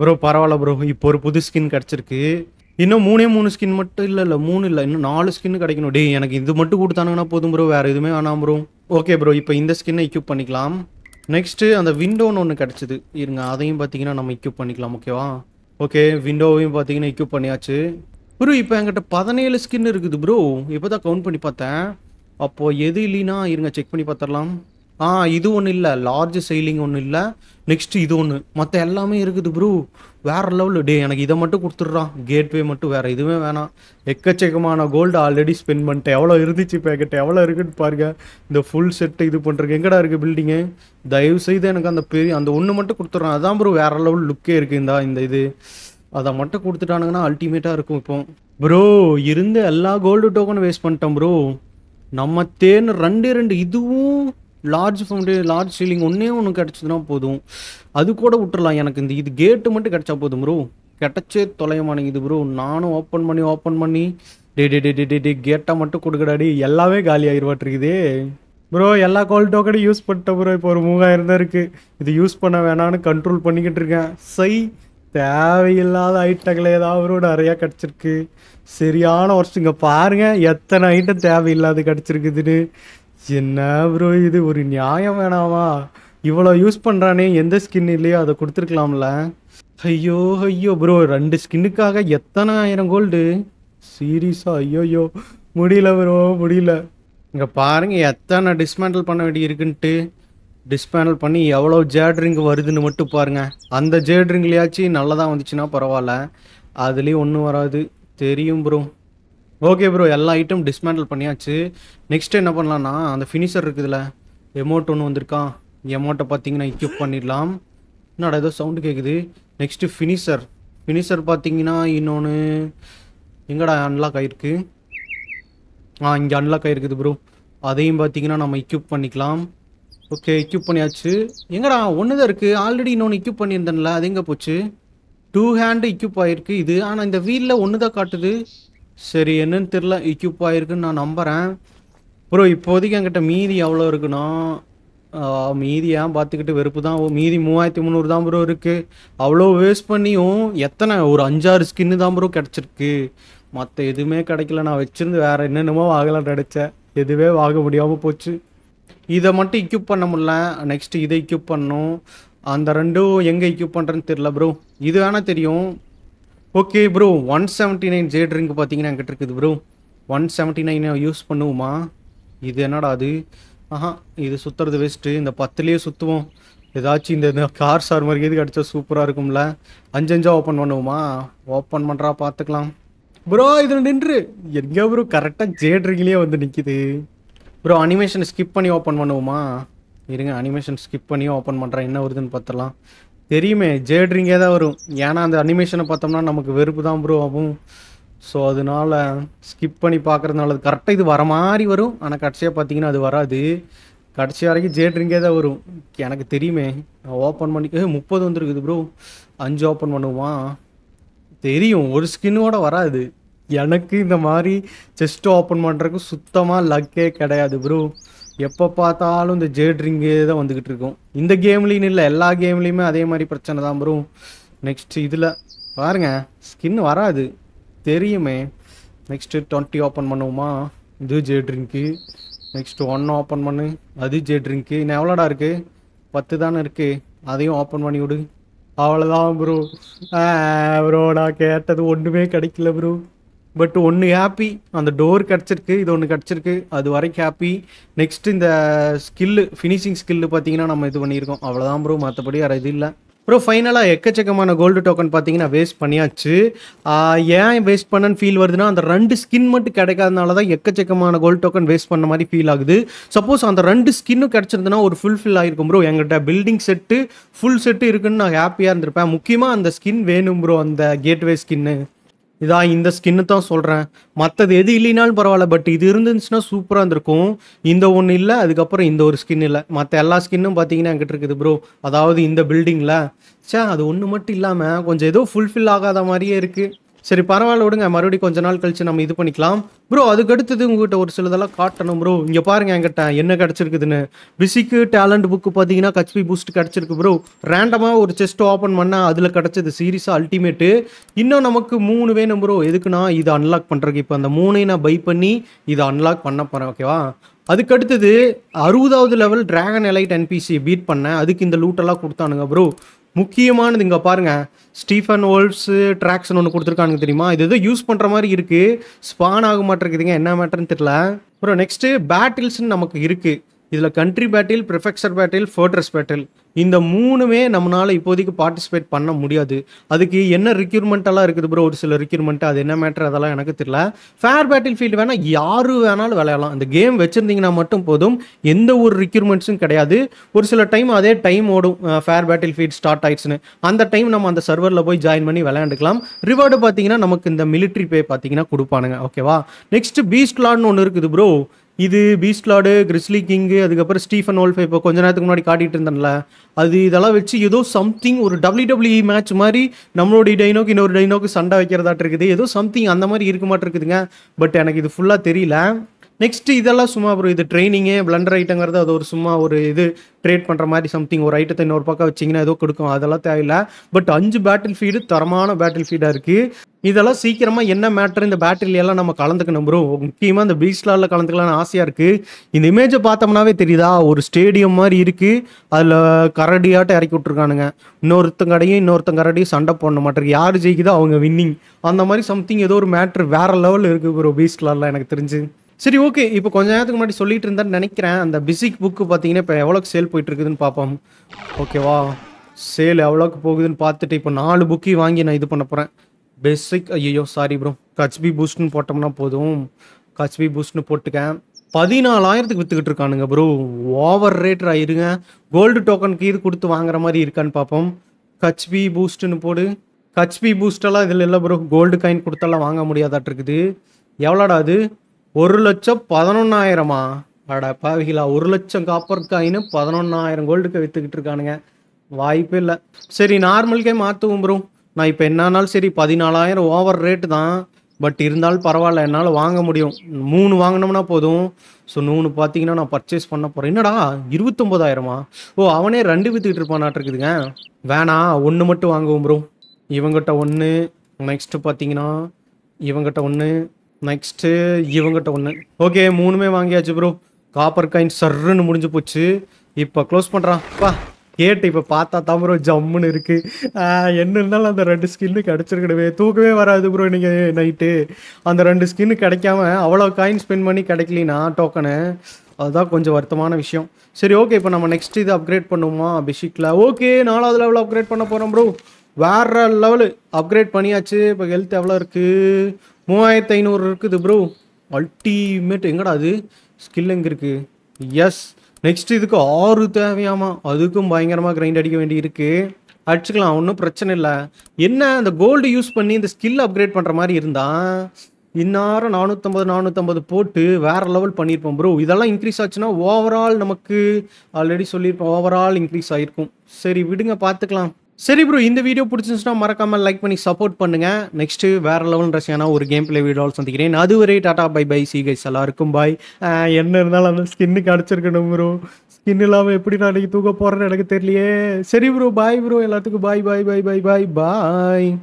ப்ரோ பரவாயில்ல ப்ரோ இப்போ ஒரு புது ஸ்கின் கிடச்சிருக்கு இன்னும் மூணே மூணு ஸ்கின் மட்டும் இல்லை இல்லை மூணு இல்லை இன்னும் நாலு ஸ்கின் கிடைக்கணும் டே எனக்கு இது மட்டும் கொடுத்தானுங்கன்னா போதும் ப்ரோ வேறு எதுவுமே வேணாம் ப்ரோ ஓகே ப்ரோ இப்போ இந்த ஸ்கின்னை இக்யூப் பண்ணிக்கலாம் நெக்ஸ்ட்டு அந்த விண்டோன்னு ஒன்று கிடச்சிது இருங்க அதையும் பார்த்தீங்கன்னா நம்ம இக்யூப் பண்ணிக்கலாம் ஓகேவா ஓகே விண்டோவையும் பார்த்தீங்கன்னா இக்யூப் பண்ணியாச்சு ப்ரோ இப்போ என்கிட்ட பதினேழு ஸ்கின் இருக்குது ப்ரோ இப்போ தான் கவுண்ட் பண்ணி பார்த்தேன் அப்போது எது இல்லைன்னா இருங்க செக் பண்ணி பார்த்துடலாம் ஆ இது ஒன்றும் இல்லை லார்ஜ் சீலிங் ஒன்றும் இல்லை நெக்ஸ்ட்டு இது ஒன்று மற்ற எல்லாமே இருக்குது ப்ரூ வேற லெவலு டே எனக்கு இதை மட்டும் கொடுத்துட்றான் கேட்வே மட்டும் வேறு இதுவே வேணாம் எக்கச்சக்கமான கோல்டு ஆல்ரெடி ஸ்பெண்ட் பண்ணிட்டேன் எவ்வளோ இருந்துச்சு பேக்கெட் எவ்வளோ இருக்குன்னு பாருங்க இந்த ஃபுல் செட்டு இது பண்ணுறதுக்கு எங்கடா இருக்குது பில்டிங்கு தயவு செய்து எனக்கு அந்த பெரிய அந்த ஒன்று மட்டும் கொடுத்துட்றான் அதான் ப்ரோ வேறு லெவல் லுக்கே இருக்குது இந்த இந்த இது அதை மட்டும் கொடுத்துட்டானுங்கன்னா அல்டிமேட்டாக இருக்கும் இப்போ ப்ரோ இருந்த எல்லா கோல்டு டோக்கனும் வேஸ்ட் பண்ணிட்டேன் ப்ரோ நம்ம தேன் ரெண்டு ரெண்டு இதுவும் லார்ஜ் ஃபவுண்டு லார்ஜ் சீலிங் ஒன்றே ஒன்று கிடச்சதுன்னா போதும் அது கூட விட்டுறலாம் எனக்கு இந்த இது கேட்டு மட்டும் கிடச்சா போதும் ப்ரோ கிடச்சே இது ப்ரோ நானும் ஓப்பன் பண்ணி ஓப்பன் பண்ணி டே டே டே டே டே டே கேட்டாக மட்டும் கொடுக்கடாடி எல்லாமே காலி ஆகிடுவாட்டிருக்குது ப்ரோ எல்லா கோல் டோக்கனும் யூஸ் பண்ணிட்டேன் ப்ரோ இப்போ ஒரு மூவாயிரம் தான் இருக்குது இது யூஸ் பண்ண வேணான்னு கண்ட்ரோல் பண்ணிக்கிட்டு இருக்கேன் சை தேவையில்லாத ஐட்டங்களை ஏதாவது ப்ரோ நிறையா கிடச்சிருக்கு சரியான வருஷம் இங்கே பாருங்கள் எத்தனை ஐட்டம் தேவையில்லாத கிடச்சிருக்குதுன்னு என்ன ப்ரோ இது ஒரு நியாயம் வேணாமா இவ்வளோ யூஸ் பண்ணுறானே எந்த ஸ்கின் இல்லையோ அதை கொடுத்துருக்கலாம்ல ஐயோ ஐயோ ப்ரோ ரெண்டு ஸ்கின்னுக்காக எத்தனை ஆயிரம் கோல்டு சீரியஸா ஐயோ முடியல ப்ரோ முடியல இங்கே பாருங்கள் எத்தனை டிஸ்மேண்டில் பண்ண வேண்டி இருக்குன்ட்டு டிஸ்மேண்டல் பண்ணி எவ்வளோ ஜேட்ரிங்கு வருதுன்னு மட்டும் பாருங்கள் அந்த ஜேட்ரிங்லையாச்சும் நல்லதாக வந்துச்சுன்னா பரவாயில்ல அதுலேயும் ஒன்றும் வராது தெரியும் ப்ரோ ஓகே ப்ரோ எல்லா ஐட்டம் டிஸ்மேண்டில் பண்ணியாச்சு நெக்ஸ்ட் என்ன பண்ணலான்னா அந்த ஃபினிஷர் இருக்குதுல்ல எமோட் ஒன்று வந்திருக்கான் எமோட்டை பார்த்தீங்கன்னா இக்யூப் பண்ணிடலாம் என்னடா ஏதோ சவுண்டு கேட்குது நெக்ஸ்ட்டு ஃபினிஷர் ஃபினிஷர் பார்த்தீங்கன்னா இன்னொன்று எங்கடா அன்லாக் ஆகிருக்கு ஆ இங்கே அன்லாக் ஆகிருக்குது ப்ரோ அதையும் பார்த்தீங்கன்னா நம்ம இக்யூப் பண்ணிக்கலாம் ஓகே இக்யூப் பண்ணியாச்சு எங்கடா ஒன்று தான் இருக்குது ஆல்ரெடி இன்னொன்று இக்யூப் பண்ணியிருந்தேன்ல அது எங்கே போச்சு டூ ஹேண்டு இக்யூப் ஆகிருக்கு இது ஆனால் இந்த வீலில் ஒன்று தான் காட்டுது சரி என்னன்னு தெரில இக்யூப் ஆகிருக்குன்னு நான் நம்புகிறேன் ப்ரோ இப்போதைக்கு என்கிட்ட மீதி எவ்வளோ இருக்குன்னா மீதி ஏன் பார்த்துக்கிட்டு வெறுப்பு தான் மீதி மூவாயிரத்தி முந்நூறு தான் ப்ரோ இருக்குது அவ்வளோ வேஸ்ட் பண்ணியும் எத்தனை ஒரு அஞ்சாறு ஸ்கின்னு தான் ப்ரோ கிடச்சிருக்கு மற்ற எதுவுமே கிடைக்கல நான் வச்சுருந்து வேறு என்னென்னமோ வாங்கலாம் நினச்சேன் எதுவே வாங்க முடியாமல் போச்சு இதை மட்டும் இக்யூப் பண்ண முடில நெக்ஸ்ட்டு இதை இக்யூப் பண்ணும் அந்த ரெண்டும் எங்கே இக்யூப் பண்ணுறேன்னு தெரில ப்ரோ இது வேணால் தெரியும் okay bro one seventy nine jade ring பார்த்தீங்கன்னா என்கிட்ட இருக்குது ப்ரோ ஒன் செவன்ட்டி நைனை யூஸ் பண்ணுவோமா இது என்னடா அது ஆஹா இது சுற்றுறது வேஸ்ட்டு இந்த பத்துலேயே சுற்றுவோம் ஏதாச்சும் இந்த கார் சார் மாதிரி எதுக்கு அடித்தா சூப்பராக இருக்கும்ல அஞ்சு அஞ்சா ஓப்பன் பண்ணுவோமா ஓப்பன் பண்ணுறா பார்த்துக்கலாம் ப்ரோ இதில் நின்று எங்கே ப்ரோ கரெக்டாக ஜே ட்ரிங்க்லேயே வந்து நிற்கிது ப்ரோ அனிமேஷன் ஸ்கிப் பண்ணி ஓப்பன் பண்ணுவோமா இருங்க அனிமேஷன் ஸ்கிப் பண்ணி ஓப்பன் பண்ணுறேன் என்ன வருதுன்னு பார்த்தலாம் தெரியுமே ஜேட்ரிங்கே தான் வரும் ஏன்னா அந்த அனிமேஷனை பார்த்தோம்னா நமக்கு வெறுப்பு தான் ப்ரோ ஆகும் ஸோ அதனால ஸ்கிப் பண்ணி பார்க்குறதுனால அது கரெக்டாக இது வர மாதிரி வரும் ஆனால் கடைசியாக பார்த்தீங்கன்னா அது வராது கடைசி வரைக்கும் ஜேட்ரிங்கே தான் வரும் எனக்கு தெரியுமே ஓப்பன் பண்ணி ஏ முப்பது வந்துருக்குது ப்ரோ அஞ்சு ஓப்பன் பண்ணுவோமா தெரியும் ஒரு ஸ்கின்னோட வராது எனக்கு இந்த மாதிரி செஸ்ட்டு ஓப்பன் பண்ணுறதுக்கு சுத்தமாக லக்கே கிடையாது ப்ரோ எப்போ பார்த்தாலும் இந்த ஜேட்ரிங்கு தான் வந்துக்கிட்டு இருக்கும் இந்த கேம்லேயும் இல்லை எல்லா கேம்லேயுமே அதே மாதிரி பிரச்சனை தான் வரும் நெக்ஸ்ட் இதில் பாருங்க ஸ்கின் வராது தெரியுமே நெக்ஸ்ட்டு டுவெண்ட்டி ஓப்பன் பண்ணுவோமா இது ஜேட்ரிங்க்கு நெக்ஸ்ட் ஒன் ஓப்பன் பண்ணு அது ஜேட்ரிங்க்கு இன்னும் எவ்வளோடா இருக்குது பத்து தானே இருக்குது அதையும் ஓப்பன் பண்ணி விடு அவ்வளோதான் ப்ரோ ப்ரோடா கேட்டது ஒன்றுமே கிடைக்கல ப்ரோ பட் ஒன்று ஹாப்பி அந்த டோர் கிடச்சிருக்கு இது ஒன்று கிடச்சிருக்கு அது வரைக்கும் ஹாப்பி நெக்ஸ்ட் இந்த ஸ்கில்லு ஃபினிஷிங் ஸ்கில்லு பார்த்தீங்கன்னா நம்ம இது பண்ணியிருக்கோம் அவ்வளோதான் ப்ரோ மற்றபடி வேறு இது இல்லை அப்புறம் ஃபைனலாக எக்கச்சக்கமான கோல்டு டோக்கன் பார்த்தீங்கன்னா வேஸ்ட் பண்ணியாச்சு ஏன் வேஸ்ட் பண்ணன்னு ஃபீல் வருதுன்னா அந்த ரெண்டு ஸ்கின் மட்டும் கிடைக்காதனால தான் எக்கச்சக்கமான கோல்டு டோக்கன் வேஸ்ட் பண்ண மாதிரி ஃபீல் ஆகுது சப்போஸ் அந்த ரெண்டு ஸ்கின்னும் கிடச்சிருந்தனா ஒரு ஃபுல்ஃபில் ஆகிருக்கும் ப்ரோ எங்கள்கிட்ட பில்டிங் செட்டு ஃபுல் செட்டு இருக்குன்னு நான் ஹாப்பியாக இருந்திருப்பேன் முக்கியமாக அந்த ஸ்கின் வேணும் ப்ரோ அந்த கேட்வே ஸ்கின்னு இதான் இந்த ஸ்கின்னு தான் சொல்கிறேன் மற்றது எது இல்லைனாலும் பரவாயில்ல பட் இது இருந்துச்சுன்னா சூப்பராக இருந்திருக்கும் இந்த ஒன்று இல்லை அதுக்கப்புறம் இந்த ஒரு ஸ்கின் இல்லை மற்ற எல்லா ஸ்கின்னும் பார்த்தீங்கன்னா என்கிட்ட இருக்குது ப்ரோ அதாவது இந்த பில்டிங்கில் சே அது ஒன்று மட்டும் இல்லாமல் கொஞ்சம் ஏதோ ஃபுல்ஃபில் ஆகாத மாதிரியே இருக்குது சரி பரவாயில்ல விடுங்க மறுபடியும் கொஞ்ச நாள் கழிச்சு நம்ம இது பண்ணிக்கலாம் ப்ரோ அதுக்கு அடுத்தது உங்ககிட்ட ஒரு சிலதெல்லாம் காட்டணும் ப்ரோ இங்கே பாருங்க என்கிட்ட என்ன கிடச்சிருக்குதுன்னு பிசிக்கு டேலண்ட் புக்கு பார்த்தீங்கன்னா கச்பி பூஸ்ட் கிடச்சிருக்கு ப்ரோ ரேண்டமாக ஒரு செஸ்ட் ஓப்பன் பண்ணால் அதில் கிடச்சது சீரியஸாக அல்டிமேட்டு இன்னும் நமக்கு மூணு வேணும் ப்ரோ எதுக்குன்னா இதை அன்லாக் பண்ணுறக்கு இப்போ அந்த மூணையும் நான் பை பண்ணி இதை அன்லாக் பண்ண போகிறேன் ஓகேவா அதுக்கடுத்தது அறுபதாவது level dragon elite NPC beat பண்ணேன் அதுக்கு இந்த லூட்டெல்லாம் கொடுத்தானுங்க ப்ரோ முக்கியமானது இங்கே பாருங்கள் ஸ்டீஃபன் ஓல்ஃப்ஸு ட்ராக்ஸ்னு ஒன்று கொடுத்துருக்கானுங்க தெரியுமா இது எதோ யூஸ் பண்ணுற மாதிரி இருக்குது ஸ்பான் ஆக மாட்டேங்குதுங்க என்ன மேட்டர்னு தெரியல அப்புறம் நெக்ஸ்ட்டு பேட்டில்ஸ்ன்னு நமக்கு இருக்குது இதில் country battle prefecture battle fortress battle இந்த மூணுமே நம்மளால் இப்போதைக்கு பார்ட்டிசிபேட் பண்ண முடியாது அதுக்கு என்ன ரிக்யூர்மெண்ட்டெல்லாம் இருக்குது ப்ரோ ஒரு சில ரிக்யூர்மெண்ட்டு அது என்ன மேட்ரு அதெல்லாம் எனக்கு தெரியல ஃபேர் பேட்டில் ஃபீல்டு வேணால் யார் வேணாலும் விளையாடலாம் இந்த கேம் வச்சுருந்தீங்கன்னா மட்டும் போதும் எந்த ஒரு ரிக்யூர்மெண்ட்ஸும் கிடையாது ஒரு சில டைம் அதே டைம் ஓடும் ஃபேர் பேட்டில் ஃபீல்ட் ஸ்டார்ட் ஆயிடுச்சுன்னு அந்த டைம் நம்ம அந்த சர்வரில் போய் ஜாயின் பண்ணி விளையாண்டுக்கலாம் ரிவார்டு பார்த்தீங்கன்னா நமக்கு இந்த மிலிட்ரி பே பார்த்தீங்கன்னா கொடுப்பானுங்க ஓகேவா நெக்ஸ்ட் பீஸ்ட் லான்னு ஒன்று இருக்குது ப்ரோ இது பீஸ்ட்லாடு கிறிஸ்லி கிங்கு அதுக்கப்புறம் ஸ்டீஃபன் ஓல்ஃபை இப்போ கொஞ்ச நேரத்துக்கு முன்னாடி காட்டிகிட்டு இருந்தேன்ல அது இதெல்லாம் வச்சு ஏதோ சம்திங் ஒரு டபிள்யூ மேட்ச் e மாதிரி நம்மளுடைய டைனோக்கு இன்னொரு டைனோக்கு சண்டை வைக்கிறதாட்டு இருக்குது ஏதோ சம்திங் அந்த மாதிரி இருக்க மாட்டிருக்குதுங்க பட் எனக்கு இது ஃபுல்லாக தெரியல நெக்ஸ்ட் இதெல்லாம் சும்மா அப்புறம் இது ட்ரைனிங்கு பிளண்டர் ஐட்டங்கிறது அது ஒரு சும்மா ஒரு இது ட்ரேட் பண்ணுற மாதிரி சம்திங் ஒரு ஐட்டத்தை இன்னொரு பக்கம் வச்சிங்கன்னா ஏதோ கொடுக்கும் அதெல்லாம் தேவையில்லை பட் அஞ்சு பேட்டில் ஃபீடு தரமான பேட்டில் ஃபீடாக இருக்குது இதெல்லாம் சீக்கிரமாக என்ன மேட்ரு இந்த பேட்டரியில எல்லாம் நம்ம கலந்துக்கணும் ப்ரோ முக்கியமாக இந்த பீச்லால கலந்துக்கலாம்னு ஆசையாக இருக்குது இந்த இமேஜை பார்த்தோம்னாவே தெரியுதா ஒரு ஸ்டேடியம் மாதிரி இருக்குது அதில் கரடியாட்டம் இறக்கி விட்ருக்கானுங்க இன்னொருத்தங்கடையும் கரடியும் சண்டை போடணும் மாட்டேருக்கு யார் ஜெயிக்குதோ அவங்க வின்னிங் அந்த மாதிரி சம்திங் ஏதோ ஒரு மேட்ரு வேறு லெவலில் இருக்குது ப்ரோ பீச்லால எனக்கு தெரிஞ்சு சரி ஓகே இப்போ கொஞ்ச நேரத்துக்கு முன்னாடி சொல்லிட்டு இருந்தான்னு நினைக்கிறேன் அந்த பிசிக் புக்கு பார்த்தீங்கன்னா இப்போ எவ்வளோக்கு சேல் போயிட்டு இருக்குதுன்னு பார்ப்போம் ஓகேவா சேல் எவ்வளோக்கு போகுதுன்னு பார்த்துட்டு இப்போ நாலு புக்கி வாங்கி நான் இது பண்ண போகிறேன் பெஸிக் ஐயோ சாரி ப்ரோ கச்பி பூஸ்ட்னு போட்டோம்னா போதும் கச்பி பூஸ்ட்னு போட்டுக்கேன் பதினாலாயிரத்துக்கு விற்றுக்கிட்டு இருக்கானுங்க ப்ரோ ஓவர் ரேட் ஆயிருங்க கோல்டு டோக்கனுக்கு இது கொடுத்து வாங்குற மாதிரி இருக்கான்னு பார்ப்போம் கச்பி பூஸ்ட்டுன்னு போடு கச்பி பூஸ்டெல்லாம் இதில் இல்லை ப்ரோ கோல்டு காயின் கொடுத்தாலாம் வாங்க முடியாதாட்டு இருக்குது எவ்வளோடா அது ஒரு லட்சம் பதினொன்னாயிரமா அட பாவிகளா ஒரு லட்சம் காப்பர் காயின் பதினொன்னாயிரம் கோல்டுக்கு வித்துக்கிட்டு இருக்கானுங்க வாய்ப்பே இல்லை சரி நார்மல்கே மாற்றுவோம் ப்ரோ நான் இப்போ என்னன்னாலும் சரி பதினாலாயிரம் ஓவர் ரேட்டு தான் பட் இருந்தாலும் பரவாயில்ல என்னால் வாங்க முடியும் மூணு வாங்கினோம்னா போதும் ஸோ நூணு பார்த்தீங்கன்னா நான் பர்ச்சேஸ் பண்ண போகிறேன் என்னடா இருபத்தொம்போதாயிரமா ஓ அவனே ரெண்டு வித்துக்கிட்டு இருப்பானாட்டு இருக்குதுங்க வேணா ஒன்று மட்டும் வாங்குவோம் ப்ரோ இவங்கிட்ட ஒன்று நெக்ஸ்ட்டு பார்த்தீங்கன்னா இவங்கிட்ட ஒன்று நெக்ஸ்ட்டு இவங்கிட்ட ஒன்று ஓகே மூணுமே வாங்கியாச்சு ப்ரோ காப்பர் காயின் சர்ன்னு முடிஞ்சு போச்சு இப்போ க்ளோஸ் பண்ணுறான் வா கேட்டு இப்போ பார்த்தா தான் ப்ரோ ஜம்முன்னு இருக்குது என்ன இருந்தாலும் அந்த ரெண்டு ஸ்கின்னு கிடச்சிருக்கணுமே தூக்கவே வராது ப்ரோ நீங்கள் நைட்டு அந்த ரெண்டு ஸ்கின்னு கிடைக்காம அவ்வளோ காயின் ஸ்பெண்ட் பண்ணி கிடைக்கலனா டோக்கனு அதுதான் கொஞ்சம் வருத்தமான விஷயம் சரி ஓகே இப்போ நம்ம நெக்ஸ்ட் இது அப்கிரேட் பண்ணுவோமா பிஷிக்கில் ஓகே நாலாவது லெவலில் அப்கிரேட் பண்ண போகிறோம் ப்ரோ வேற லெவலு அப்கிரேட் பண்ணியாச்சு இப்போ ஹெல்த் எவ்வளோ இருக்குது மூவாயிரத்து ஐநூறு இருக்குது ப்ரோ அல்டிமேட் எங்கடா அது ஸ்கில் எங்கே இருக்குது எஸ் நெக்ஸ்ட் இதுக்கு ஆறு தேவையாமா அதுக்கும் பயங்கரமாக கிரைண்ட் அடிக்க வேண்டி இருக்குது அடிச்சுக்கலாம் ஒன்றும் பிரச்சனை இல்லை என்ன அந்த கோல்டு யூஸ் பண்ணி இந்த ஸ்கில் அப்கிரேட் பண்ணுற மாதிரி இருந்தால் இந்நேரம் நானூற்றம்பது நானூற்றம்பது போட்டு வேறு லெவல் பண்ணியிருப்போம் ப்ரோ இதெல்லாம் இன்க்ரீஸ் ஆச்சுன்னா ஓவரால் நமக்கு ஆல்ரெடி சொல்லியிருப்போம் ஓவரால் இன்க்ரீஸ் ஆகிருக்கும் சரி விடுங்க பார்த்துக்கலாம் சரி ப்ரோ இந்த வீடியோ பிடிச்சிருந்துச்சுன்னா மறக்காமல் லைக் பண்ணி சப்போர்ட் பண்ணுங்கள் நெக்ஸ்ட்டு வேறு லெவல் ரசியான ஒரு கேம் பிளே வீடியோவில் சந்திக்கிறேன் அது டாடா டாட்டா பை பை சி கைஸ் எல்லாருக்கும் பாய் என்ன இருந்தாலும் அந்த ஸ்கின்னுக்கு அடிச்சிருக்கணும் ப்ரோ ஸ்கின் இல்லாமல் எப்படி நான் இன்றைக்கி தூக்க போகிறேன்னு எனக்கு தெரியலையே சரி ப்ரோ பாய் ப்ரோ எல்லாத்துக்கும் பாய் பாய் பாய் பாய் பாய் பாய்